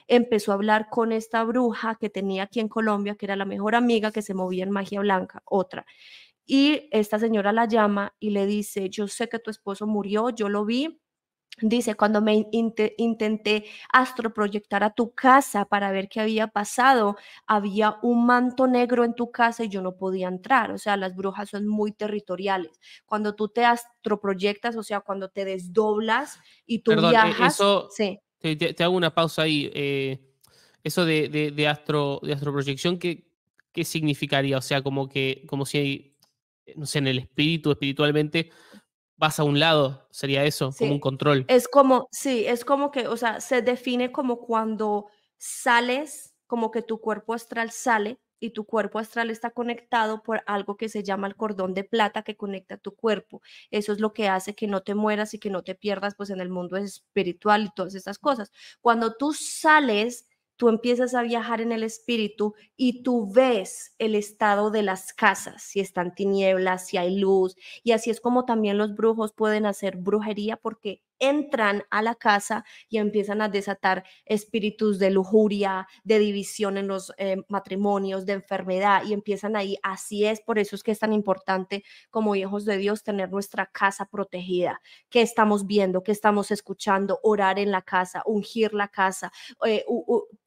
empezó a hablar con esta bruja que tenía aquí en Colombia, que era la mejor amiga que se movía en magia blanca, otra. Y esta señora la llama y le dice, yo sé que tu esposo murió, yo lo vi, Dice, cuando me intenté intenté astroproyectar a tu casa para ver qué había pasado, había un manto negro en tu casa y yo no podía entrar. O sea, las brujas son muy territoriales. Cuando tú te astroproyectas, o sea, cuando te desdoblas y tú e, viajas. Eso, sí. te, hago una pausa ahí. Eh, eso de, de, de, astro, de astroproyección, ¿qué, ¿qué significaría? O sea, como que, como si eh, no sé, en el espíritu, espiritualmente, vas a un lado, sería eso, como un control. Es como, sí, es como que, o sea, se define como cuando sales, como que tu cuerpo astral sale y tu cuerpo astral está conectado por algo que se llama el cordón de plata que conecta tu cuerpo. Eso es lo que hace que no te mueras y que no te pierdas pues en el mundo espiritual y todas esas cosas. Cuando tú sales tú empiezas a viajar en el espíritu y tú ves el estado de las casas, si están tinieblas, si hay luz. Y así es como también los brujos pueden hacer brujería porque entran a la casa y empiezan a desatar espíritus de lujuria, de división en los eh, matrimonios, de enfermedad y empiezan ahí. Así es, por eso es que es tan importante como hijos de Dios tener nuestra casa protegida, que estamos viendo, que estamos escuchando, orar en la casa, ungir la casa, eh,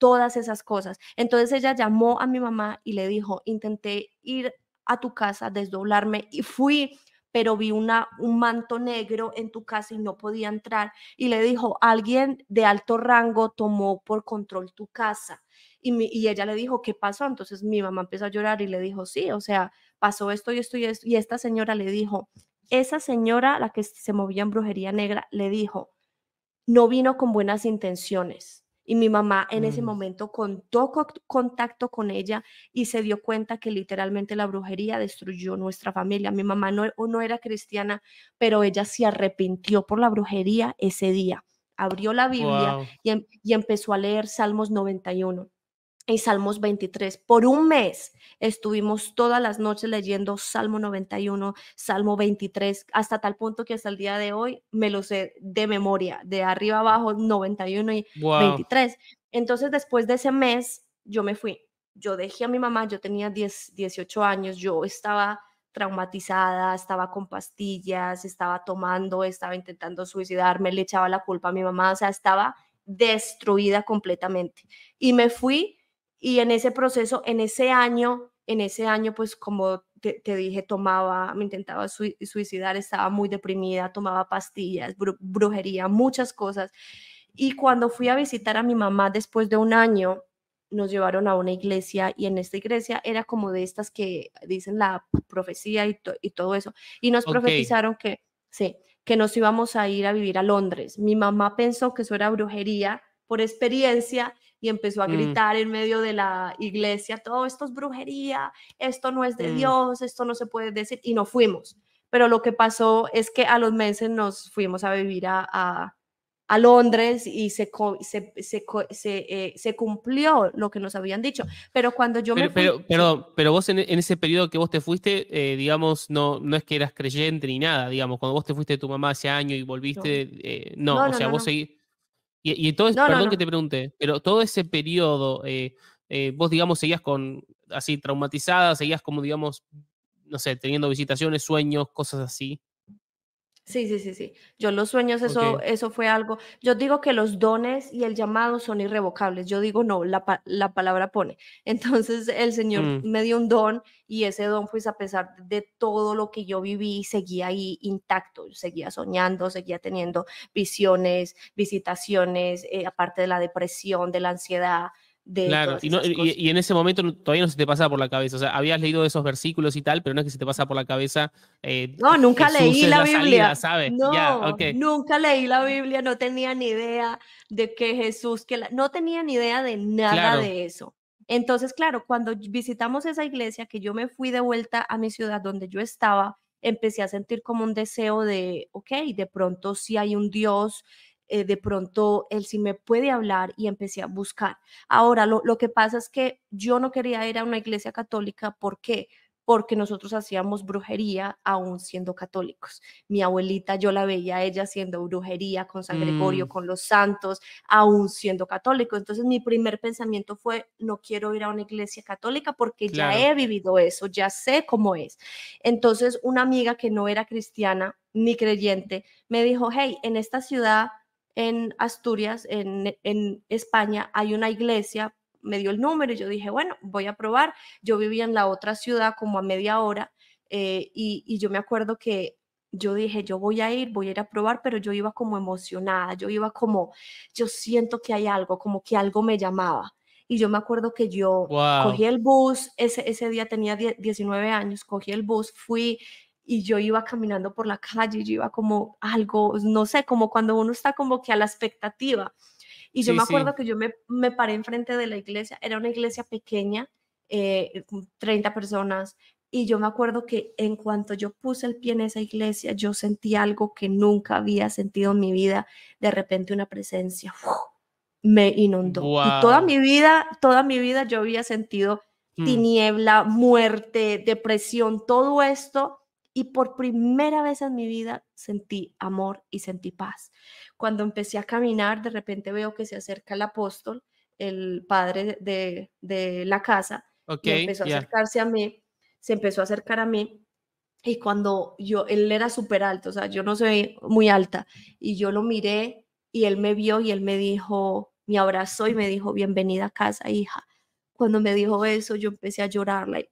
todas esas cosas. Entonces ella llamó a mi mamá y le dijo, intenté ir a tu casa, desdoblarme y fui, pero vi una, un manto negro en tu casa y no podía entrar. Y le dijo, alguien de alto rango tomó por control tu casa. Y, y ella le dijo, ¿qué pasó? Entonces mi mamá empezó a llorar y le dijo, sí, o sea, pasó esto y esto y esto. Y esta señora le dijo, esa señora, la que se movía en brujería negra, le dijo, no vino con buenas intenciones. Y mi mamá en ese momento contó contacto con ella y se dio cuenta que literalmente la brujería destruyó nuestra familia. Mi mamá no, no era cristiana, pero ella se arrepintió por la brujería ese día. Abrió la Biblia y, em, y empezó a leer Salmos 91 y Salmos 23. Por un mes estuvimos todas las noches leyendo Salmo 91, Salmo 23, hasta tal punto que hasta el día de hoy me lo sé de memoria, de arriba abajo 91 y 23. Entonces después de ese mes yo me fui, yo dejé a mi mamá, yo tenía 10, 18 años, yo estaba traumatizada, estaba con pastillas, estaba tomando, estaba intentando suicidarme, le echaba la culpa a mi mamá, o sea, estaba destruida completamente. Y me fui y en ese proceso, en ese año, en ese año, pues como te, dije, tomaba, me intentaba suicidar, estaba muy deprimida, tomaba pastillas, brujería, muchas cosas. Y cuando fui a visitar a mi mamá después de un año, nos llevaron a una iglesia y en esta iglesia era como de estas que dicen la profecía y, todo eso. Y nos profetizaron que, sí, que nos íbamos a ir a vivir a Londres. Mi mamá pensó que eso era brujería por experiencia y empezó a mm. gritar en medio de la iglesia, todo oh, esto es brujería, esto no es de mm. Dios, esto no se puede decir, y nos fuimos. Pero lo que pasó es que a los meses nos fuimos a vivir a, a, Londres y se, se, se, se, eh, se, cumplió lo que nos habían dicho. Pero cuando yo me... pero, perdón, pero vos en, ese periodo que vos te fuiste, eh, digamos, no, no es que eras creyente ni nada, digamos, cuando vos te fuiste de tu mamá hace año y volviste, no, eh, o sea, vos seguís y, y perdón que te pregunte, pero todo ese periodo, eh, eh, vos, digamos, seguías con así traumatizada, seguías como, digamos, no sé, teniendo visitaciones, sueños, cosas así. Sí, sí, sí, sí. Yo los sueños, eso, eso fue algo. Yo digo que los dones y el llamado son irrevocables. Yo digo no, la, palabra pone. Entonces el Señor mm. me dio un don y ese don, fue pues, a pesar de todo lo que yo viví, seguía ahí intacto. seguía soñando, seguía teniendo visiones, visitaciones, eh, aparte de la depresión, de la ansiedad, Claro, y, no, y, en ese momento todavía no se te pasaba por la cabeza, o sea, habías leído esos versículos y tal, pero no es que se te pasa por la cabeza... Eh, no, nunca leí la, Biblia. No, nunca leí la Biblia, no tenía ni idea de que Jesús, que no tenía ni idea de nada de eso. Entonces, claro, cuando visitamos esa iglesia, que yo me fui de vuelta a mi ciudad donde yo estaba, empecé a sentir como un deseo de, ok, de pronto si hay un Dios, eh, de pronto él sí me puede hablar y empecé a buscar. Ahora, lo, que pasa es que yo no quería ir a una iglesia católica, ¿por qué? porque nosotros hacíamos brujería aún siendo católicos. Mi abuelita, yo la veía ella haciendo brujería con San Gregorio, mm. con los santos, aún siendo católico. Entonces mi primer pensamiento fue, no quiero ir a una iglesia católica porque ya he vivido eso, ya sé cómo es. Entonces una amiga que no era cristiana ni creyente me dijo, hey, en esta ciudad en Asturias, en, España, hay una iglesia, me dio el número y yo dije, bueno, voy a probar. Yo vivía en la otra ciudad como a media hora eh, y, yo me acuerdo que yo dije, yo voy a ir, voy a ir a probar, pero yo iba como emocionada, yo iba como, yo siento que hay algo, como que algo me llamaba. Y yo me acuerdo que yo cogí el bus, ese, ese día tenía 19 años, cogí el bus, fui, y yo iba caminando por la calle, yo iba como algo, no sé, como cuando uno está como que a la expectativa. Y yo me acuerdo que yo me, me paré enfrente de la iglesia, era una iglesia pequeña, 30 eh, personas, y yo me acuerdo que en cuanto yo puse el pie en esa iglesia, yo sentí algo que nunca había sentido en mi vida, de repente una presencia me inundó. Y toda mi vida, toda mi vida yo había sentido mm. tiniebla, muerte, depresión, todo esto y por primera vez en mi vida sentí amor y sentí paz. Cuando empecé a caminar, de repente veo que se acerca el apóstol, el padre de, de la casa, empezó a acercarse a mí, se empezó a acercar a mí. Y cuando yo, él era súper alto, o sea, yo no soy muy alta, y yo lo miré y él me vio y él me dijo, me abrazó y me dijo, bienvenida a casa, hija. Cuando me dijo eso, yo empecé a llorar, me,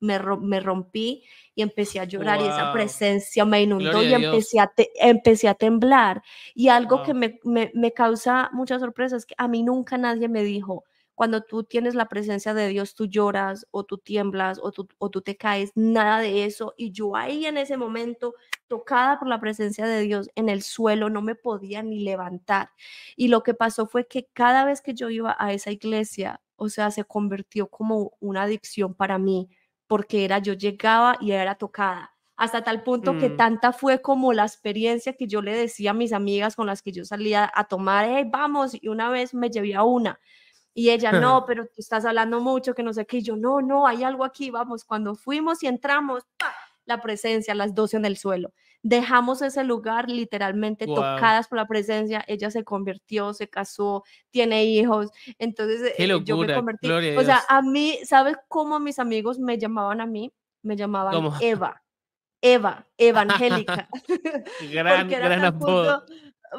me rompí y empecé a llorar y esa presencia me inundó y empecé, a empecé a temblar. Y algo que me, me, causa mucha sorpresa es que a mí nunca nadie me dijo, cuando tú tienes la presencia de Dios, tú lloras o tú tiemblas o tú, o tú te caes, nada de eso. Y yo ahí en ese momento, tocada por la presencia de Dios en el suelo, no me podía ni levantar. Y lo que pasó fue que cada vez que yo iba a esa iglesia, o sea, se convirtió como una adicción para mí porque era yo llegaba y era tocada, hasta tal punto que mm. tanta fue como la experiencia que yo le decía a mis amigas con las que yo salía a tomar, vamos, y una vez me llevé a una. Y ella, no, pero tú estás hablando mucho, que no sé qué. Y yo, no, no, hay algo aquí, vamos. Cuando fuimos y entramos, la presencia, las doce en el suelo dejamos ese lugar literalmente tocadas por la presencia. Ella se convirtió, se casó, tiene hijos. Entonces, eh, yo me convertí. O sea, a mí, ¿sabes cómo mis amigos me llamaban a mí? Me llamaban Eva. Eva, evangélica. gran, gran apodo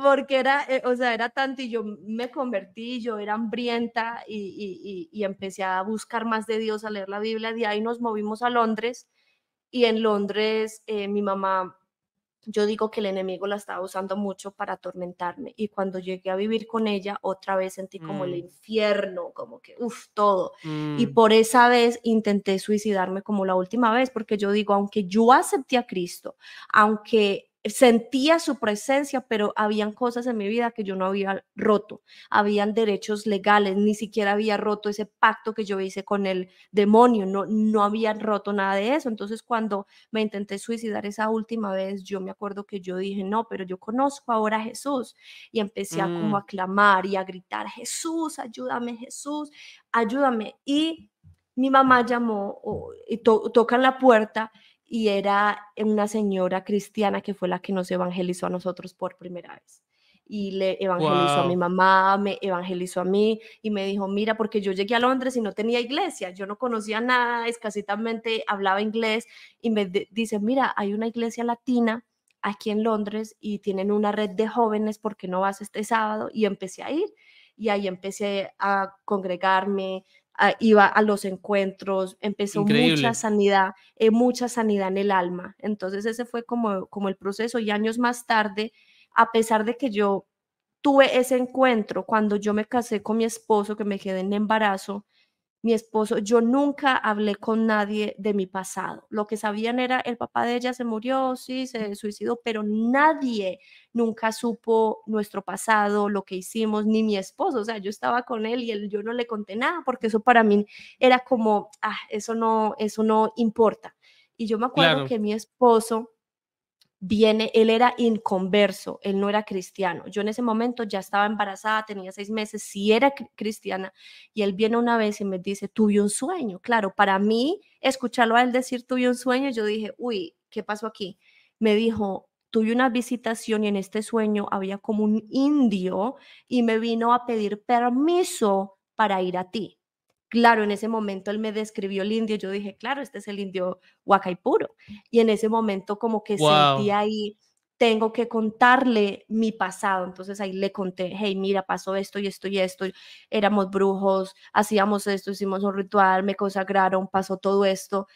porque era, eh, o sea, era tanto y yo me convertí, yo era hambrienta y, y, y, empecé a buscar más de Dios, a leer la Biblia, de ahí nos movimos a Londres y en Londres eh, mi mamá yo digo que el enemigo la estaba usando mucho para atormentarme y cuando llegué a vivir con ella otra vez sentí como el mm. infierno, como que, uff, todo. Y mm. por esa vez intenté suicidarme como la última vez, porque yo digo, aunque yo acepté a Cristo, aunque sentía su presencia, pero habían cosas en mi vida que yo no había roto, habían derechos legales, ni siquiera había roto ese pacto que yo hice con el demonio, no, no habían roto nada de eso. Entonces cuando me intenté suicidar esa última vez, yo me acuerdo que yo dije, no, pero yo conozco ahora a Jesús y empecé a como mm. a clamar y a gritar, Jesús, ayúdame Jesús, ayúdame. Y mi mamá llamó, y tocan la puerta y era una señora cristiana que fue la que nos evangelizó a nosotros por primera vez. Y le evangelizó a mi mamá, me evangelizó a mí y me dijo, mira, porque yo llegué a Londres y no tenía iglesia, yo no conocía nada, escasitamente hablaba inglés y me dice, mira, hay una iglesia latina aquí en Londres y tienen una red de jóvenes, ¿por qué no vas este sábado? Y empecé a ir y ahí empecé a congregarme, Ah, iba a los encuentros, empezó mucha sanidad, eh, mucha sanidad en el alma. Entonces ese fue como, como el proceso y años más tarde, a pesar de que yo tuve ese encuentro cuando yo me casé con mi esposo, que me quedé en embarazo, mi esposo, yo nunca hablé con nadie de mi pasado. Lo que sabían era el papá de ella se murió, sí, se suicidó, pero nadie nunca supo nuestro pasado, lo que hicimos, ni mi esposo. O sea, yo estaba con él y él, yo no le conté nada porque eso para mí era como, ah, eso no, eso no importa. Y yo me acuerdo que mi esposo viene, él era inconverso, él no era cristiano. Yo en ese momento ya estaba embarazada, tenía seis meses, sí era cristiana, y él viene una vez y me dice, tuve un sueño. Claro, para mí, escucharlo a él decir, tuve un sueño, yo dije, uy, ¿qué pasó aquí? Me dijo, tuve una visitación y en este sueño había como un indio y me vino a pedir permiso para ir a ti. Claro, en ese momento él me describió el indio, yo dije, claro, este es el indio Huacaipuro. Y en ese momento como que sentí ahí, tengo que contarle mi pasado. Entonces ahí le conté, hey, mira, pasó esto y esto y esto. Éramos brujos, hacíamos esto, hicimos un ritual, me consagraron, pasó todo esto.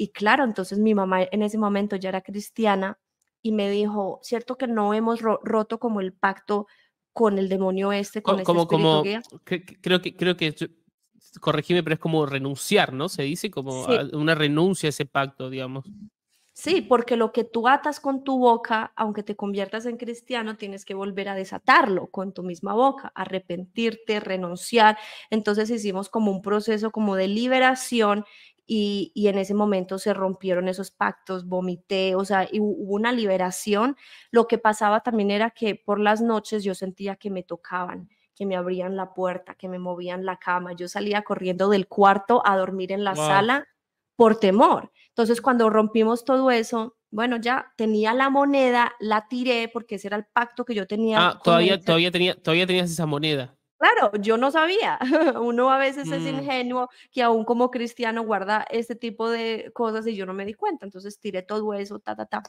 Y, claro, entonces mi mamá en ese momento ya era cristiana y me dijo, cierto que no hemos roto como el pacto con el demonio este, con este como, como, creo que creo que corregime, pero es como renunciar, ¿no? Se dice como una renuncia a ese pacto, digamos. Sí, porque lo que tú atas con tu boca, aunque te conviertas en cristiano, tienes que volver a desatarlo con tu misma boca, arrepentirte, renunciar. Entonces hicimos como un proceso como de liberación y, en ese momento se rompieron esos pactos, vomité, o sea, hubo una liberación. Lo que pasaba también era que por las noches yo sentía que me tocaban que me abrían la puerta, que me movían la cama. Yo salía corriendo del cuarto a dormir en la sala por temor. Entonces, cuando rompimos todo eso, bueno, ya tenía la moneda, la tiré porque ese era el pacto que yo tenía. Ah, todavía, todavía, tenía, todavía tenías esa moneda. Claro, yo no sabía. Uno a veces es mm. ingenuo que aún como cristiano guarda este tipo de cosas y yo no me di cuenta. Entonces tiré todo eso, ta, ta, ta.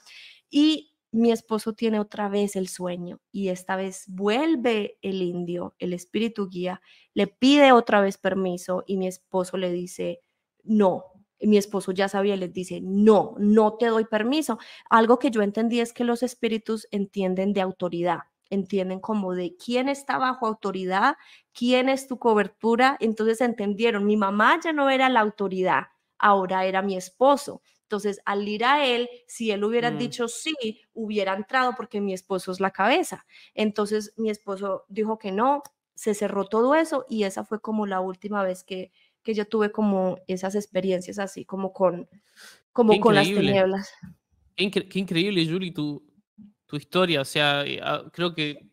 Y mi esposo tiene otra vez el sueño y esta vez vuelve el indio, el espíritu guía, le pide otra vez permiso y mi esposo le dice, no, mi esposo ya sabía le les dice, no, no te doy permiso. Algo que yo entendí es que los espíritus entienden de autoridad, entienden como de quién está bajo autoridad, quién es tu cobertura. Entonces entendieron, mi mamá ya no era la autoridad, ahora era mi esposo. Entonces, al ir a él, si él hubiera mm. dicho sí, hubiera entrado porque mi esposo es la cabeza. Entonces, mi esposo dijo que no, se cerró todo eso y esa fue como la última vez que, yo tuve como esas experiencias así, como con, como con las tinieblas. Qué, increíble, Julie, tu, tu historia. O sea, eh, ah, creo que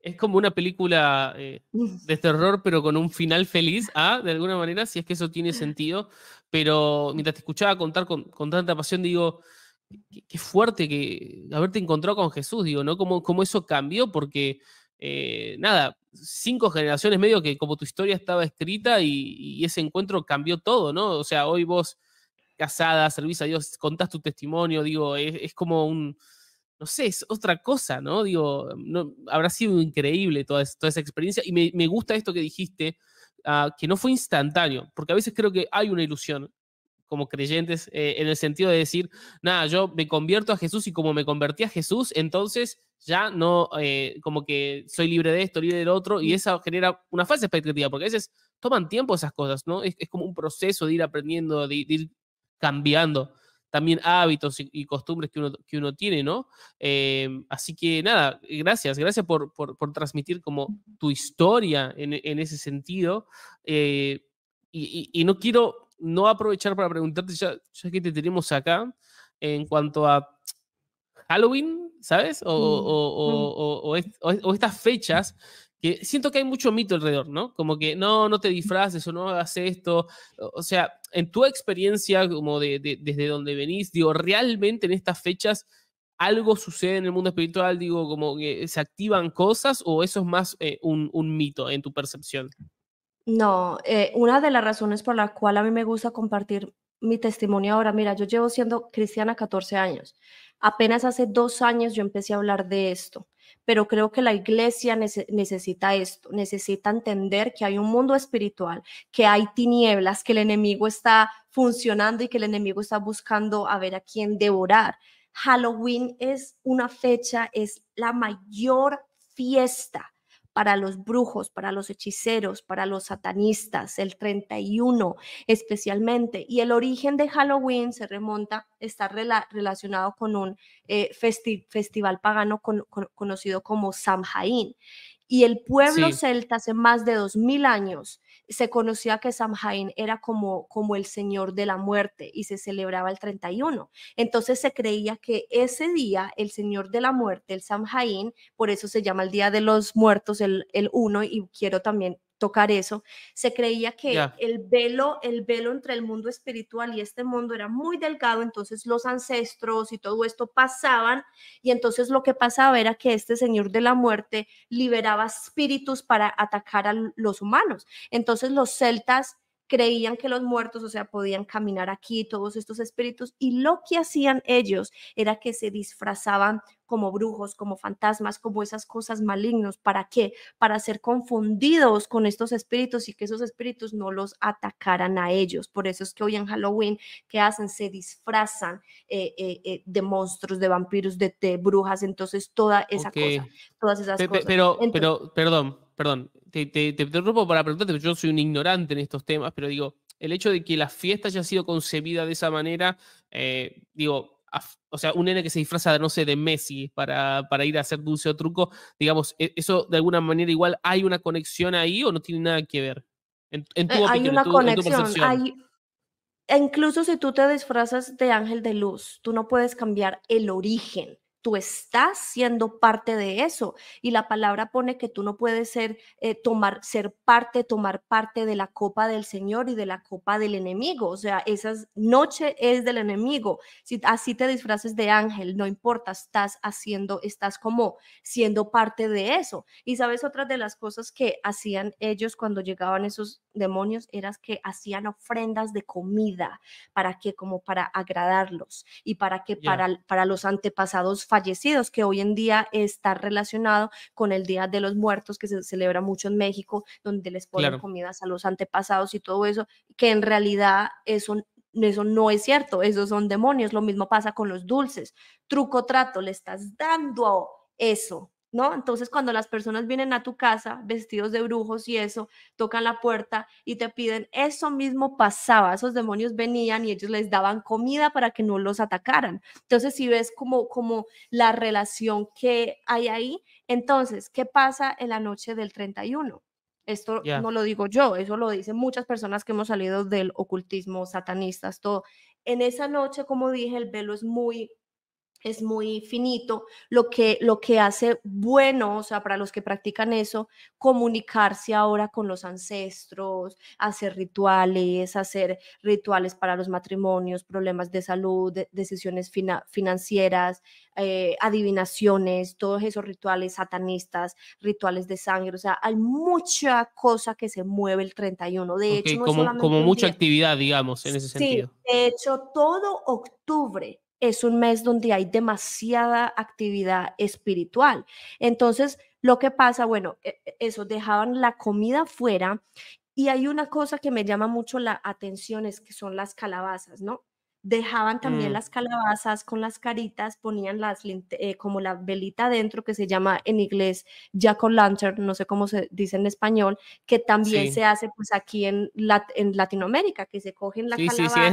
es como una película eh, de terror, pero con un final feliz, ¿ah? de alguna manera, si es que eso tiene sentido. Pero mientras te escuchaba contar con, tanta pasión, digo, qué, fuerte que haberte encontrado con Jesús, digo, ¿no? Cómo, eso cambió, porque eh, nada, cinco generaciones medio que como tu historia estaba escrita y, ese encuentro cambió todo, ¿no? O sea, hoy vos casada, servís a Dios, contás tu testimonio, digo, es como un no sé, es otra cosa, ¿no? Digo, no, habrá sido increíble toda, toda esa experiencia y me, gusta esto que dijiste, ah, que no fue instantáneo, porque a veces creo que hay una ilusión como creyentes eh, en el sentido de decir, nada, yo me convierto a Jesús y como me convertí a Jesús, entonces ya no, eh, como que soy libre de esto, libre del otro, y eso genera una falsa expectativa, porque a veces toman tiempo esas cosas, ¿no? Es, como un proceso de ir aprendiendo, de, de ir cambiando también hábitos y, costumbres que uno, que uno, tiene, ¿no? Eh, así que nada, gracias, gracias por, transmitir como tu historia en, ese sentido. Eh, y, no quiero no aprovechar para preguntarte, ya, que te tenemos acá, en cuanto a Halloween, ¿sabes? o mm. estas fechas que siento que hay mucho mito alrededor, ¿no? Como que no, no te disfraces o no hagas esto. O sea, en tu experiencia, como de, desde donde venís, digo, realmente en estas fechas algo sucede en el mundo espiritual, digo, como que se activan cosas o eso es más eh, un, mito en tu percepción. No, eh, una de las razones por la cual a mí me gusta compartir mi testimonio ahora, mira, yo llevo siendo cristiana 14 años. Apenas hace dos años yo empecé a hablar de esto pero creo que la iglesia necesita esto, necesita entender que hay un mundo espiritual, que hay tinieblas, que el enemigo está funcionando y que el enemigo está buscando a ver a quién devorar. Halloween es una fecha, es la mayor fiesta para los brujos, para los hechiceros, para los satanistas, el 31 especialmente. Y el origen de Halloween se remonta, está relacionado con un eh, festival pagano conocido como Samhain. Y el pueblo celta hace más de 2.000 años se conocía que Samhain era como, como el señor de la muerte y se celebraba el 31. Entonces se creía que ese día el señor de la muerte, el Samhain, por eso se llama el Día de los Muertos, el, el 1, y quiero también tocar eso, se creía que el velo, el velo entre el mundo espiritual y este mundo era muy delgado, entonces los ancestros y todo esto pasaban y entonces lo que pasaba era que este señor de la muerte liberaba espíritus para atacar a los humanos. Entonces los celtas creían que los muertos, o sea, podían caminar aquí, todos estos espíritus, y lo que hacían ellos era que se disfrazaban como brujos, como fantasmas, como esas cosas malignos. ¿Para qué? Para ser confundidos con estos espíritus y que esos espíritus no los atacaran a ellos. Por eso es que hoy en Halloween, ¿qué hacen? Se disfrazan eh, eh, eh, de monstruos, de vampiros, de, brujas. Entonces, toda esa cosa, todas esas cosas. Pero, pero, perdón, perdón, te, interrumpo para preguntarte, pero yo soy un ignorante en estos temas, pero digo, el hecho de que la fiesta haya sido concebida de esa manera, eh, digo, o sea, un nene que se disfraza, de, no sé, de Messi para, para, ir a hacer dulce o truco, digamos, ¿e, ¿eso de alguna manera igual hay una conexión ahí o no tiene nada que ver? Eh, hay una conexión. E incluso si tú te disfrazas de ángel de luz, tú no puedes cambiar el origen estás siendo parte de eso. Y la palabra pone que tú no puedes ser, eh, tomar, ser parte, tomar parte de la copa del Señor y de la copa del enemigo. O sea, esa noche es del enemigo. Si así te disfraces de ángel, no importa, estás haciendo, estás como siendo parte de eso. Y sabes, otras de las cosas que hacían ellos cuando llegaban esos demonios eras que hacían ofrendas de comida, ¿para que Como para agradarlos y para que para, para los antepasados fallecidos, que hoy en día está relacionado con el Día de los Muertos que se celebra mucho en México, donde les ponen comidas a los antepasados y todo eso, que en realidad eso eso no es cierto, esos son demonios, lo mismo pasa con los dulces, truco trato, le estás dando eso ¿no? Entonces cuando las personas vienen a tu casa vestidos de brujos y eso, tocan la puerta y te piden, eso mismo pasaba, esos demonios venían y ellos les daban comida para que no los atacaran. Entonces si ves como, como la relación que hay ahí, entonces, ¿qué pasa en la noche del 31? Esto no lo digo yo, eso lo dicen muchas personas que hemos salido del ocultismo, satanistas, todo. En esa noche, como dije, el velo es muy es muy finito, lo que, lo que hace bueno, o sea, para los que practican eso, comunicarse ahora con los ancestros, hacer rituales, hacer rituales para los matrimonios, problemas de salud, decisiones financieras, eh, adivinaciones, todos esos rituales satanistas, rituales de sangre, o sea, hay mucha cosa que se mueve el 31, de hecho. como, como mucha actividad, digamos, en ese sentido. De hecho, todo octubre es un mes donde hay demasiada actividad espiritual. Entonces, lo que pasa, bueno, e, e, eso, dejaban la comida fuera y hay una cosa que me llama mucho la atención, es que son las calabazas, ¿no? Dejaban también mm. las calabazas con las caritas, ponían las eh, como la velita adentro que se llama en inglés jack o lantern, no sé cómo se dice en español, que también se hace pues aquí en, en Latinoamérica, que se cogen la calabaza.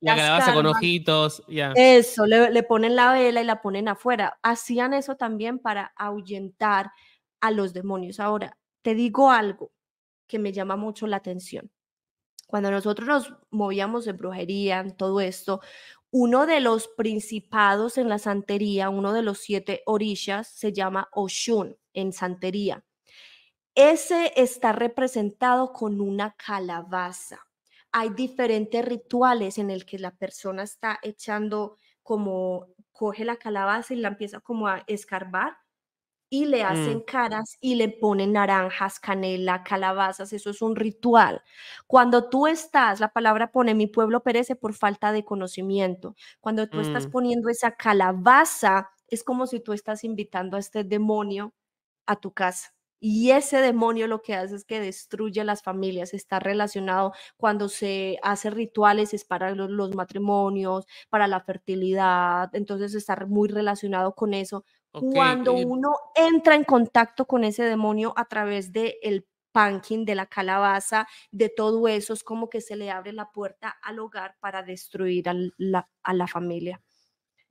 La calabaza con ojitos, Eso, le, ponen la vela y la ponen afuera. Hacían eso también para ahuyentar a los demonios. Ahora, te digo algo que me llama mucho la atención. Cuando nosotros nos movíamos de brujería, todo esto, uno de los principados en la santería, uno de los siete orishas, se llama Oshun en santería. Ese está representado con una calabaza hay diferentes rituales en el que la persona está echando como coge la calabaza y la empieza como a escarbar y le hacen mm. caras y le ponen naranjas, canela, calabazas, eso es un ritual. Cuando tú estás, la palabra pone mi pueblo perece por falta de conocimiento. Cuando tú estás mm. poniendo esa calabaza, es como si tú estás invitando a este demonio a tu casa. Y ese demonio lo que hace es que destruye las familias, está relacionado cuando se hace rituales, es para los, matrimonios, para la fertilidad, entonces está muy relacionado con eso. Cuando uno entra en contacto con ese demonio a través del el pumpkin, de la calabaza, de todo eso, es como que se le abre la puerta al hogar para destruir a la, a la familia.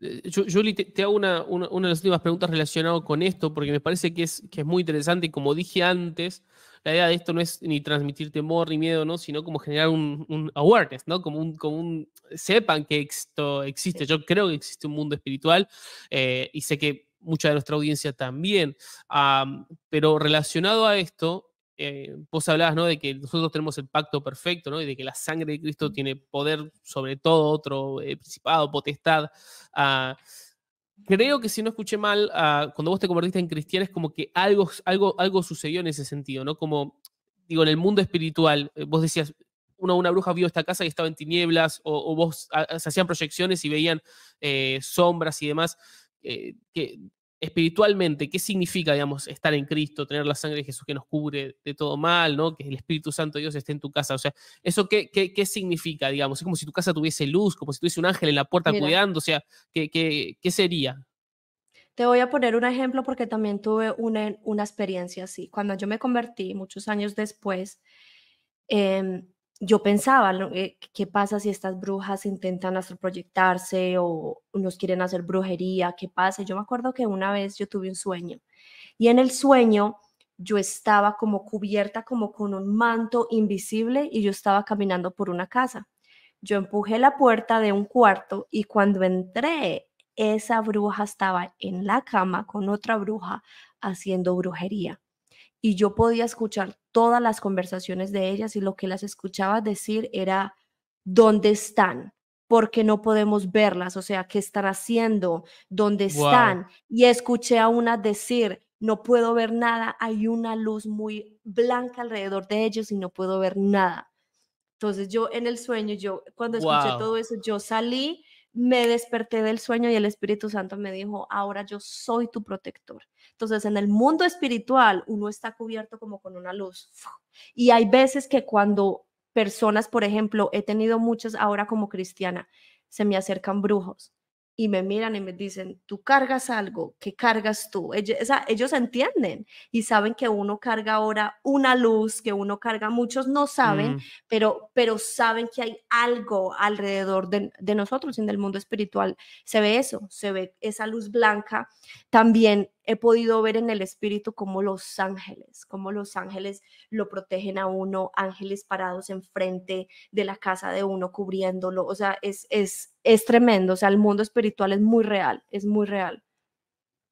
Eh, Juli, te, hago una, de las últimas preguntas relacionadas con esto, porque me parece que es, que es muy interesante y como dije antes, la idea de esto no es ni transmitir temor ni miedo, ¿no? sino como generar un, awareness, ¿no? como, un, como sepan que esto existe. Yo creo que existe un mundo espiritual eh, y sé que mucha de nuestra audiencia también. pero relacionado a esto, eh, vos hablabas ¿no? de que nosotros tenemos el pacto perfecto ¿no? y de que la sangre de Cristo tiene poder sobre todo otro eh, principado, potestad. Ah, creo que si no escuché mal, ah, cuando vos te convertiste en cristiano es como que algo, algo, algo sucedió en ese sentido, ¿no? Como, digo, en el mundo espiritual, eh, vos decías, una, una, bruja vio esta casa y estaba en tinieblas, o, vos ah, se hacían proyecciones y veían sombras y demás. que espiritualmente, ¿qué significa, digamos, estar en Cristo, tener la sangre de Jesús que nos cubre de todo mal, ¿no? Que el Espíritu Santo de Dios esté en tu casa. O sea, ¿eso qué, qué, significa, digamos? Es como si tu casa tuviese luz, como si tuviese un ángel en la puerta cuidando, o sea, ¿qué, ¿qué, sería? Te voy a poner un ejemplo porque también tuve una, una experiencia así. Cuando yo me convertí, muchos años después, em, yo pensaba, eh, ¿qué pasa si estas brujas intentan hacer proyectarse o nos quieren hacer brujería? ¿Qué pasa? Yo me acuerdo que una vez yo tuve un sueño y en el sueño yo estaba como cubierta como con un manto invisible y yo estaba caminando por una casa. Yo empujé la puerta de un cuarto y cuando entré, esa bruja estaba en la cama con otra bruja haciendo brujería y yo podía escuchar todas las conversaciones de ellas y lo que las escuchaba decir era, ¿dónde están? porque no podemos verlas, o sea, qué están haciendo, dónde están. Y escuché a una decir, no puedo ver nada, hay una luz muy blanca alrededor de ellos y no puedo ver nada. Entonces yo en el sueño, yo cuando escuché todo eso, yo salí me desperté del sueño y el Espíritu Santo me dijo, ahora yo soy tu protector. Entonces, en el mundo espiritual, uno está cubierto como con una luz. Y hay veces que cuando personas, por ejemplo, he tenido muchas ahora como cristiana, se me acercan brujos y me miran y me dicen, tú cargas algo, ¿qué cargas tú? Ellos, ellos entienden y saben que uno carga ahora una luz, que uno carga, muchos no saben, mm. pero, pero saben que hay algo alrededor de, de nosotros en el mundo espiritual. Se ve eso, se ve esa luz blanca. También he podido ver en el espíritu como los ángeles, como los ángeles lo protegen a uno, ángeles parados enfrente de la casa de uno cubriéndolo. O sea, es, es, es tremendo. O sea, el mundo espiritual es muy real, es muy real.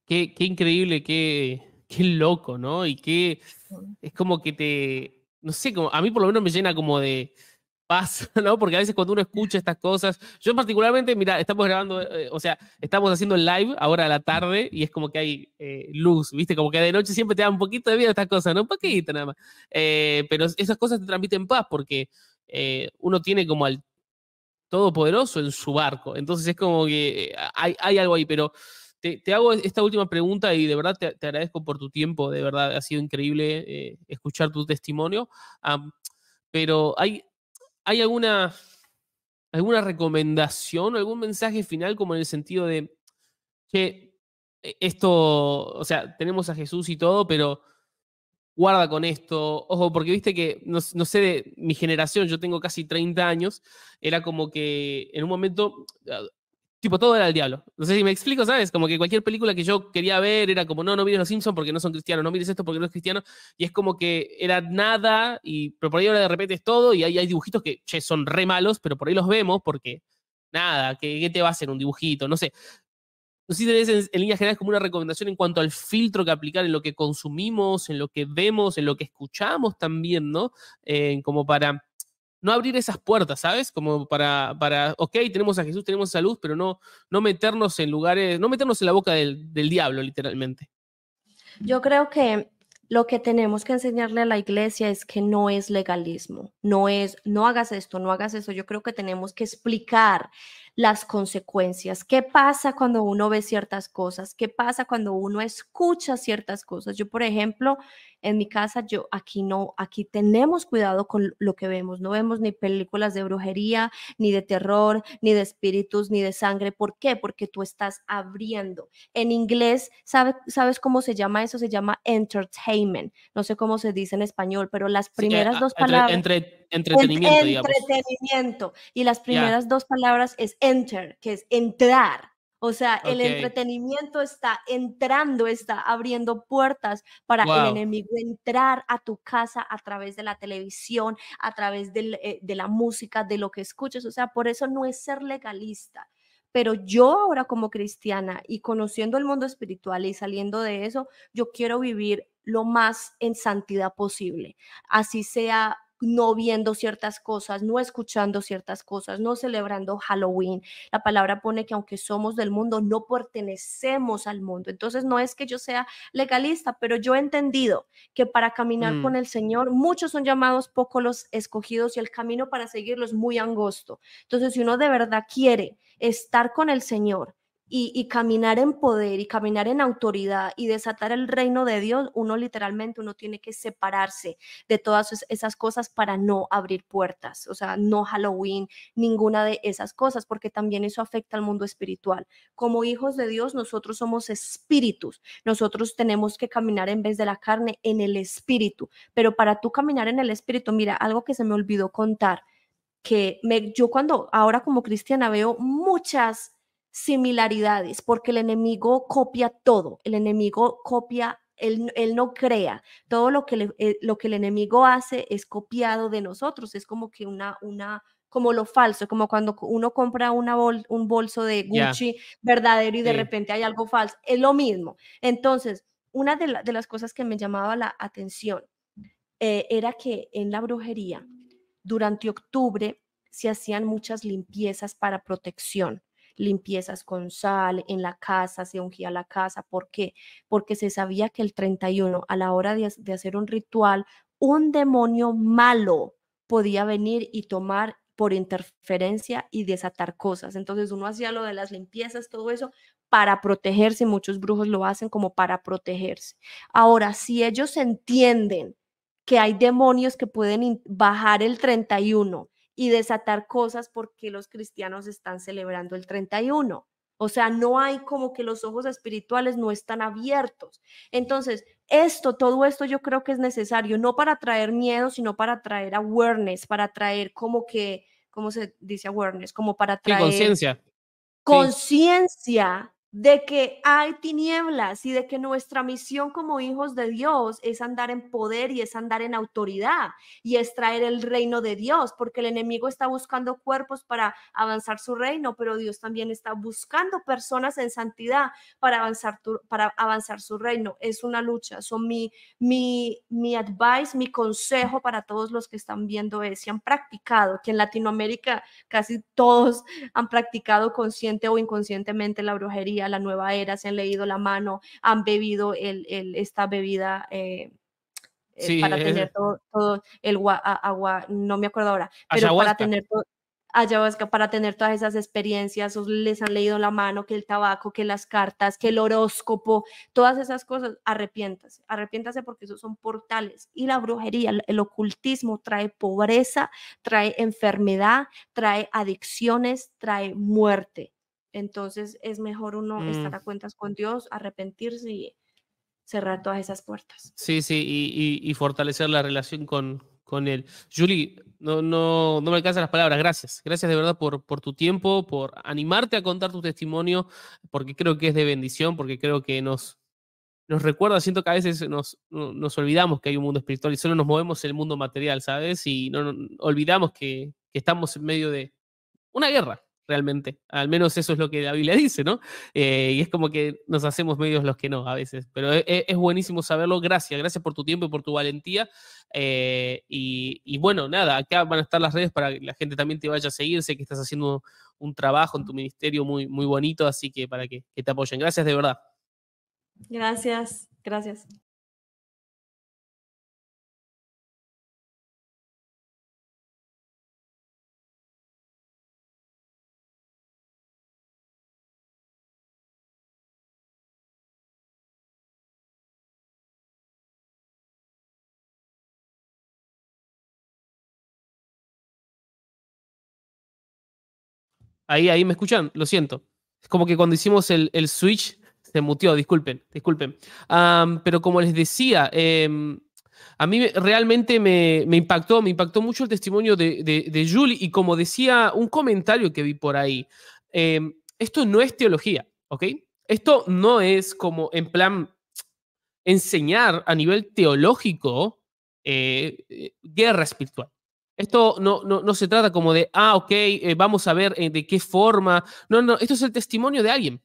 Qué, increíble, qué, loco, ¿no? Y qué mm. es como que te, no sé, como, a mí por lo menos me llena como de, paz, ¿no? Porque a veces cuando uno escucha estas cosas, yo particularmente, mira, estamos grabando, eh, o sea, estamos haciendo el live ahora a la tarde y es como que hay eh, luz, ¿viste? Como que de noche siempre te da un poquito de vida estas cosas, ¿no? Un poquito nada más. Eh, pero esas cosas te transmiten paz porque uno tiene como al todopoderoso en su barco, entonces es como que hay, hay algo ahí, pero... Te, te, hago esta última pregunta y de verdad te, agradezco por tu tiempo, de verdad ha sido increíble escuchar tu testimonio, pero hay, ¿Hay alguna, alguna recomendación, algún mensaje final como en el sentido de, que e, esto, o sea, tenemos a Jesús y todo, pero guarda con esto, ojo, porque viste que, no, no, sé, de mi generación, yo tengo casi 30 años, era como que en un momento tipo, todo era el diablo. No sé si me explico, ¿sabes? Como que cualquier película que yo quería ver era como, no, no mires Los Simpsons porque no son cristianos, no mires esto porque no es cristiano. Y es como que era nada, y, pero por ahí ahora de repente es todo y ahí hay dibujitos que, che, son re malos, pero por ahí los vemos porque, nada, ¿qué, te va a hacer un dibujito? No sé. No sé si tenés en, en líneas generales como una recomendación en cuanto al filtro que aplicar en lo que consumimos, en lo que vemos, en lo que escuchamos también, ¿no? Eh, como para no abrir esas puertas, ¿sabes? Como para, para ok, tenemos a Jesús, tenemos salud, pero no, no meternos en lugares, no meternos en la boca del, del diablo, literalmente. Yo creo que lo que tenemos que enseñarle a la iglesia es que no es legalismo, no es, no hagas esto, no hagas eso. Yo creo que tenemos que explicar las consecuencias. ¿Qué pasa cuando uno ve ciertas cosas? ¿Qué pasa cuando uno escucha ciertas cosas? Yo, por ejemplo, en mi casa, yo aquí no, aquí tenemos cuidado con lo que vemos. No vemos ni películas de brujería, ni de terror, ni de espíritus, ni de sangre. ¿Por qué? Porque tú estás abriendo. En inglés, ¿sabes, sabes cómo se llama eso? Se llama entertainment. No sé cómo se dice en español, pero las eh, primeras dos palabras entretenimiento, Y las primeras dos palabras es enter, que es entrar. O sea, el entretenimiento está entrando, está abriendo puertas para el enemigo entrar a tu casa a través de la televisión, a través eh, de la música, de lo que escuches. O sea, por eso no es ser legalista. Pero yo ahora como cristiana y conociendo el mundo espiritual y saliendo de eso, yo quiero vivir lo más en santidad posible. Así sea no viendo ciertas cosas, no escuchando ciertas cosas, no celebrando Halloween. La palabra pone que aunque somos del mundo, no pertenecemos al mundo. Entonces no es que yo sea legalista, pero yo he entendido que para caminar mm. con el Señor, muchos son llamados, pocos los escogidos y el camino para seguirlo es muy angosto. Entonces si uno de verdad quiere estar con el Señor, y, caminar en poder y caminar en autoridad y desatar el reino de Dios, uno literalmente, uno tiene que separarse de todas esas cosas para no abrir puertas. O sea, no Halloween, ninguna de esas cosas, porque también eso afecta al mundo espiritual. Como hijos de Dios, nosotros somos espíritus. Nosotros tenemos que caminar en vez de la carne en el espíritu. Pero para tú caminar en el espíritu, mira, algo que se me olvidó contar, que me, yo cuando ahora como cristiana veo muchas similaridades, porque el enemigo copia todo, el enemigo copia él, no crea. Todo lo que, eh, lo que el enemigo hace es copiado de nosotros. Es como que una, una, como lo falso, como cuando uno compra una un bolso de Gucci verdadero y de repente hay algo falso. Es lo mismo. Entonces, una de, de las cosas que me llamaba la atención eh, era que en la brujería, durante octubre, se hacían muchas limpiezas para protección limpiezas con sal en la casa, se ungía la casa. ¿Por qué? Porque se sabía que el 31, a la hora de, hacer un ritual, un demonio malo podía venir y tomar por interferencia y desatar cosas. Entonces uno hacía lo de las limpiezas, todo eso, para protegerse. Muchos brujos lo hacen como para protegerse. Ahora, si ellos entienden que hay demonios que pueden bajar el 31 y desatar cosas porque los cristianos están celebrando el 31. O sea, no hay como que los ojos espirituales no están abiertos. Entonces, esto, todo esto yo creo que es necesario, no para traer miedo, sino para traer awareness, para traer como que, ¿cómo se dice awareness? Como para traer... conciencia. Conciencia de que hay tinieblas y de que nuestra misión como hijos de Dios es andar en poder y es andar en autoridad y es traer el reino de Dios, porque el enemigo está buscando cuerpos para avanzar su reino, pero Dios también está buscando personas en santidad para avanzar, para avanzar su reino. Es una lucha. Son mi, mi, mi advice, mi consejo para todos los que están viendo es, si han practicado, que en Latinoamérica casi todos han practicado consciente o inconscientemente la brujería la nueva era, se han leído la mano, han bebido esta bebida. Eh, eh, para tener eh. todo, el agua, no me acuerdo ahora, pero para tener para tener todas esas experiencias, les han leído la mano que el tabaco, que las cartas, que el horóscopo, todas esas cosas, arrepiéntase, arrepiéntase porque esos son portales. Y la brujería, el, ocultismo trae pobreza, trae enfermedad, trae adicciones, trae muerte. Entonces es mejor uno estar mm. a cuentas con Dios, arrepentirse y cerrar todas esas puertas. Sí, sí, y, fortalecer la relación con, Él. Julie, no, no, no me alcanzan las palabras, gracias. Gracias de verdad por, por tu tiempo, por animarte a contar tu testimonio, porque creo que es de bendición, porque creo que nos, nos recuerda, siento que a veces nos, olvidamos que hay un mundo espiritual y solo nos movemos en el mundo material, ¿sabes? Y no, olvidamos que, estamos en medio de una guerra, realmente. Al menos eso es lo que la Biblia dice, ¿no? Eh, y es como que nos hacemos medios los que no a veces. Pero e, e, es, buenísimo saberlo. Gracias, gracias por tu tiempo y por tu valentía. Eh, y, bueno, nada, acá van a estar las redes para que la gente también te vaya a seguir. Sé que estás haciendo un trabajo en tu ministerio muy, muy bonito, así que para que, que te apoyen. Gracias de verdad. Gracias, gracias. Ahí, ahí me escuchan, lo siento. Es como que cuando hicimos el, switch se muteó, disculpen, disculpen. pero como les decía, em, a mí realmente me, impactó, me impactó mucho el testimonio de, Julie y como decía un comentario que vi por ahí, em, esto no es teología, ¿ok? Esto no es como en plan enseñar a nivel teológico eh, eh, guerra espiritual. Esto no, no, no se trata como de, ah, ok, eh, vamos a ver eh, de qué forma. No, no, esto es el testimonio de alguien.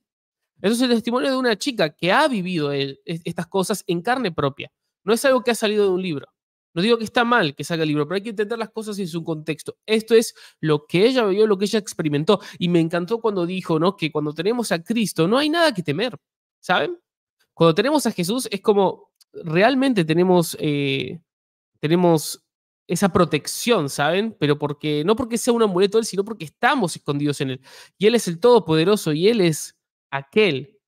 Esto es el testimonio de una chica que ha vivido eh, estas cosas en carne propia. No es algo que ha salido de un libro. No digo que está mal que salga el libro, pero hay que entender las cosas en su contexto. Esto es lo que ella vio, lo que ella experimentó. Y me encantó cuando dijo, ¿no? Que cuando tenemos a Cristo no hay nada que temer, ¿saben? Cuando tenemos a Jesús es como realmente tenemos, tenemos esa protección, ¿saben? Pero porque, no porque sea un amuleto él, sino porque estamos escondidos en él. Y él es el Todopoderoso y él es aquel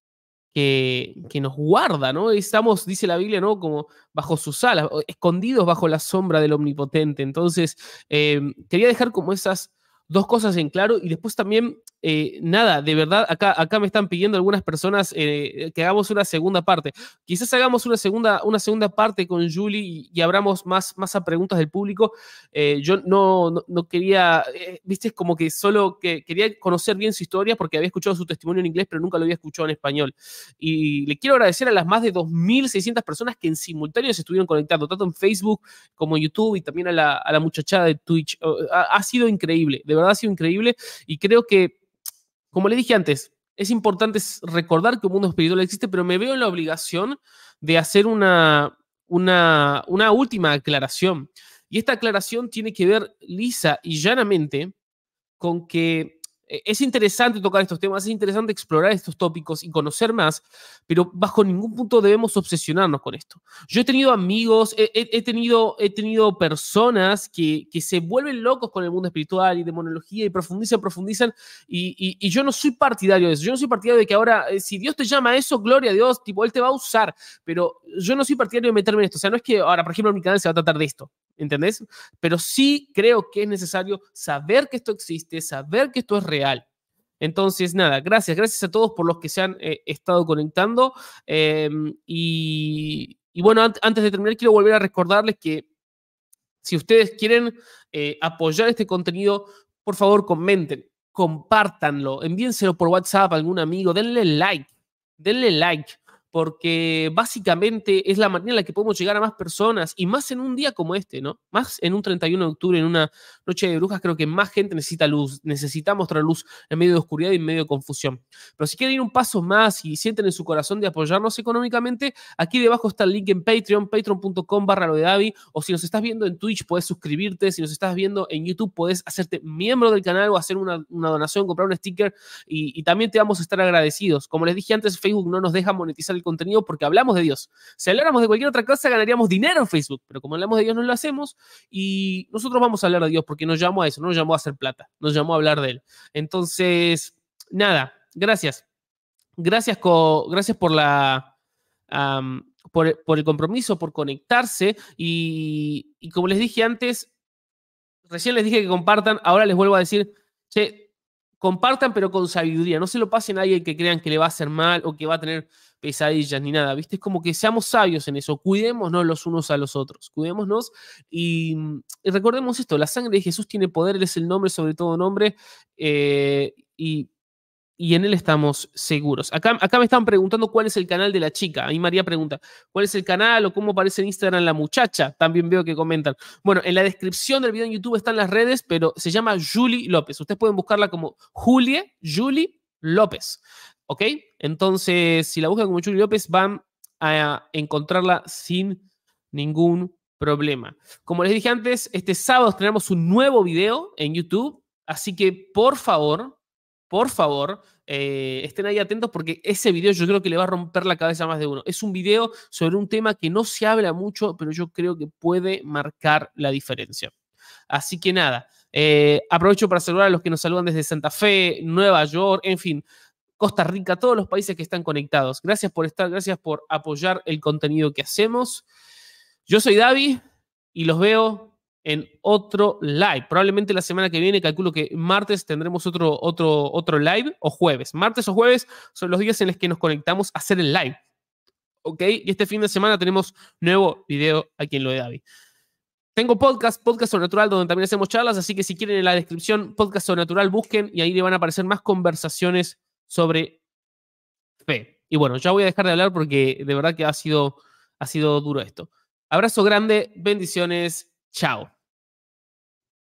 que, que nos guarda, ¿no? Estamos, dice la Biblia, ¿no? Como bajo sus alas, escondidos bajo la sombra del Omnipotente. Entonces, eh, quería dejar como esas dos cosas en claro y después también eh, nada, de verdad, acá, acá me están pidiendo algunas personas eh, que hagamos una segunda parte. Quizás hagamos una segunda, una segunda parte con Julie y, abramos más, más a preguntas del público. Eh, yo no, no, quería, viste, es como que solo que quería conocer bien su historia porque había escuchado su testimonio en inglés, pero nunca lo había escuchado en español. Y le quiero agradecer a las más de 2.600 personas que en simultáneo se estuvieron conectando, tanto en Facebook como en YouTube y también a la, a muchachada de Twitch. Oh, ha sido increíble, de verdad ha sido increíble y creo que como le dije antes, es importante recordar que un mundo espiritual existe, pero me veo en la obligación de hacer una, una, una última aclaración. Y esta aclaración tiene que ver lisa y llanamente con que eh, es interesante tocar estos temas, es interesante explorar estos tópicos y conocer más, pero bajo ningún punto debemos obsesionarnos con esto. Yo he tenido amigos, he, tenido, he tenido personas que, que, se vuelven locos con el mundo espiritual y demonología y profundizan, profundizan, y, yo no soy partidario de eso, yo no soy partidario de que ahora, eh, si Dios te llama a eso, gloria a Dios, tipo, Él te va a usar, pero yo no soy partidario de meterme en esto, o sea, no es que ahora, por ejemplo, mi canal se va a tratar de esto, ¿entendés? Pero sí creo que es necesario saber que esto existe, saber que esto es real. Entonces, nada, gracias, gracias a todos por los que se han eh, estado conectando. Em, y, bueno, antes de terminar, quiero volver a recordarles que si ustedes quieren eh, apoyar este contenido, por favor, comenten, compártanlo, envíenselo por WhatsApp a algún amigo, denle like, denle like porque básicamente es la manera en la que podemos llegar a más personas y más en un día como este, ¿no? Más en un 31 de octubre, en una noche de brujas, creo que más gente necesita luz, necesitamos mostrar luz en medio de oscuridad y en medio de confusión. Pero si quieren ir un paso más y sienten en su corazón de apoyarnos económicamente, aquí debajo está el link en Patreon, patreon.com barra lo de Davi, o si nos estás viendo en Twitch puedes suscribirte, si nos estás viendo en YouTube puedes hacerte miembro del canal o hacer una, donación, comprar un sticker y, y también te vamos a estar agradecidos. Como les dije antes, Facebook no nos deja monetizar contenido porque hablamos de Dios. Si habláramos de cualquier otra cosa, ganaríamos dinero en Facebook, pero como hablamos de Dios, no lo hacemos y nosotros vamos a hablar de Dios porque nos llamó a eso, no nos llamó a hacer plata, nos llamó a hablar de Él. Entonces, nada, gracias. Gracias, gracias por la. por, el compromiso, por conectarse y, como les dije antes, recién les dije que compartan, ahora les vuelvo a decir, che, compartan pero con sabiduría. No se lo pasen a alguien que crean que le va a hacer mal o que va a tener pesadillas ni nada, ¿viste? Es como que seamos sabios en eso, cuidémonos los unos a los otros, cuidémonos y, recordemos esto, la sangre de Jesús tiene poder, Él es el nombre sobre todo nombre eh, y en él estamos seguros. Acá, acá me están preguntando cuál es el canal de la chica. Ahí María pregunta, ¿cuál es el canal o cómo aparece en Instagram la muchacha? También veo que comentan. Bueno, en la descripción del video en YouTube están las redes, pero se llama Julie López. Ustedes pueden buscarla como Julie, Julie López. ¿Ok? Entonces, si la buscan como Chuli López, van a encontrarla sin ningún problema. Como les dije antes, este sábado tenemos un nuevo video en YouTube, así que por favor, por favor, eh, estén ahí atentos porque ese video yo creo que le va a romper la cabeza a más de uno. Es un video sobre un tema que no se habla mucho, pero yo creo que puede marcar la diferencia. Así que nada, eh, aprovecho para saludar a los que nos saludan desde Santa Fe, Nueva York, en fin, Costa Rica, todos los países que están conectados. Gracias por estar, gracias por apoyar el contenido que hacemos. Yo soy Davi y los veo en otro live. Probablemente la semana que viene, calculo que martes tendremos otro, otro, otro live o jueves. Martes o jueves son los días en los que nos conectamos a hacer el live. ¿Ok? Y este fin de semana tenemos nuevo video aquí en lo de Davi. Tengo podcast, Podcast Natural, donde también hacemos charlas, así que si quieren en la descripción, Podcast Natural, busquen y ahí le van a aparecer más conversaciones sobre fe. Y bueno, ya voy a dejar de hablar porque de verdad que ha sido, ha sido duro esto. Abrazo grande, bendiciones, chao.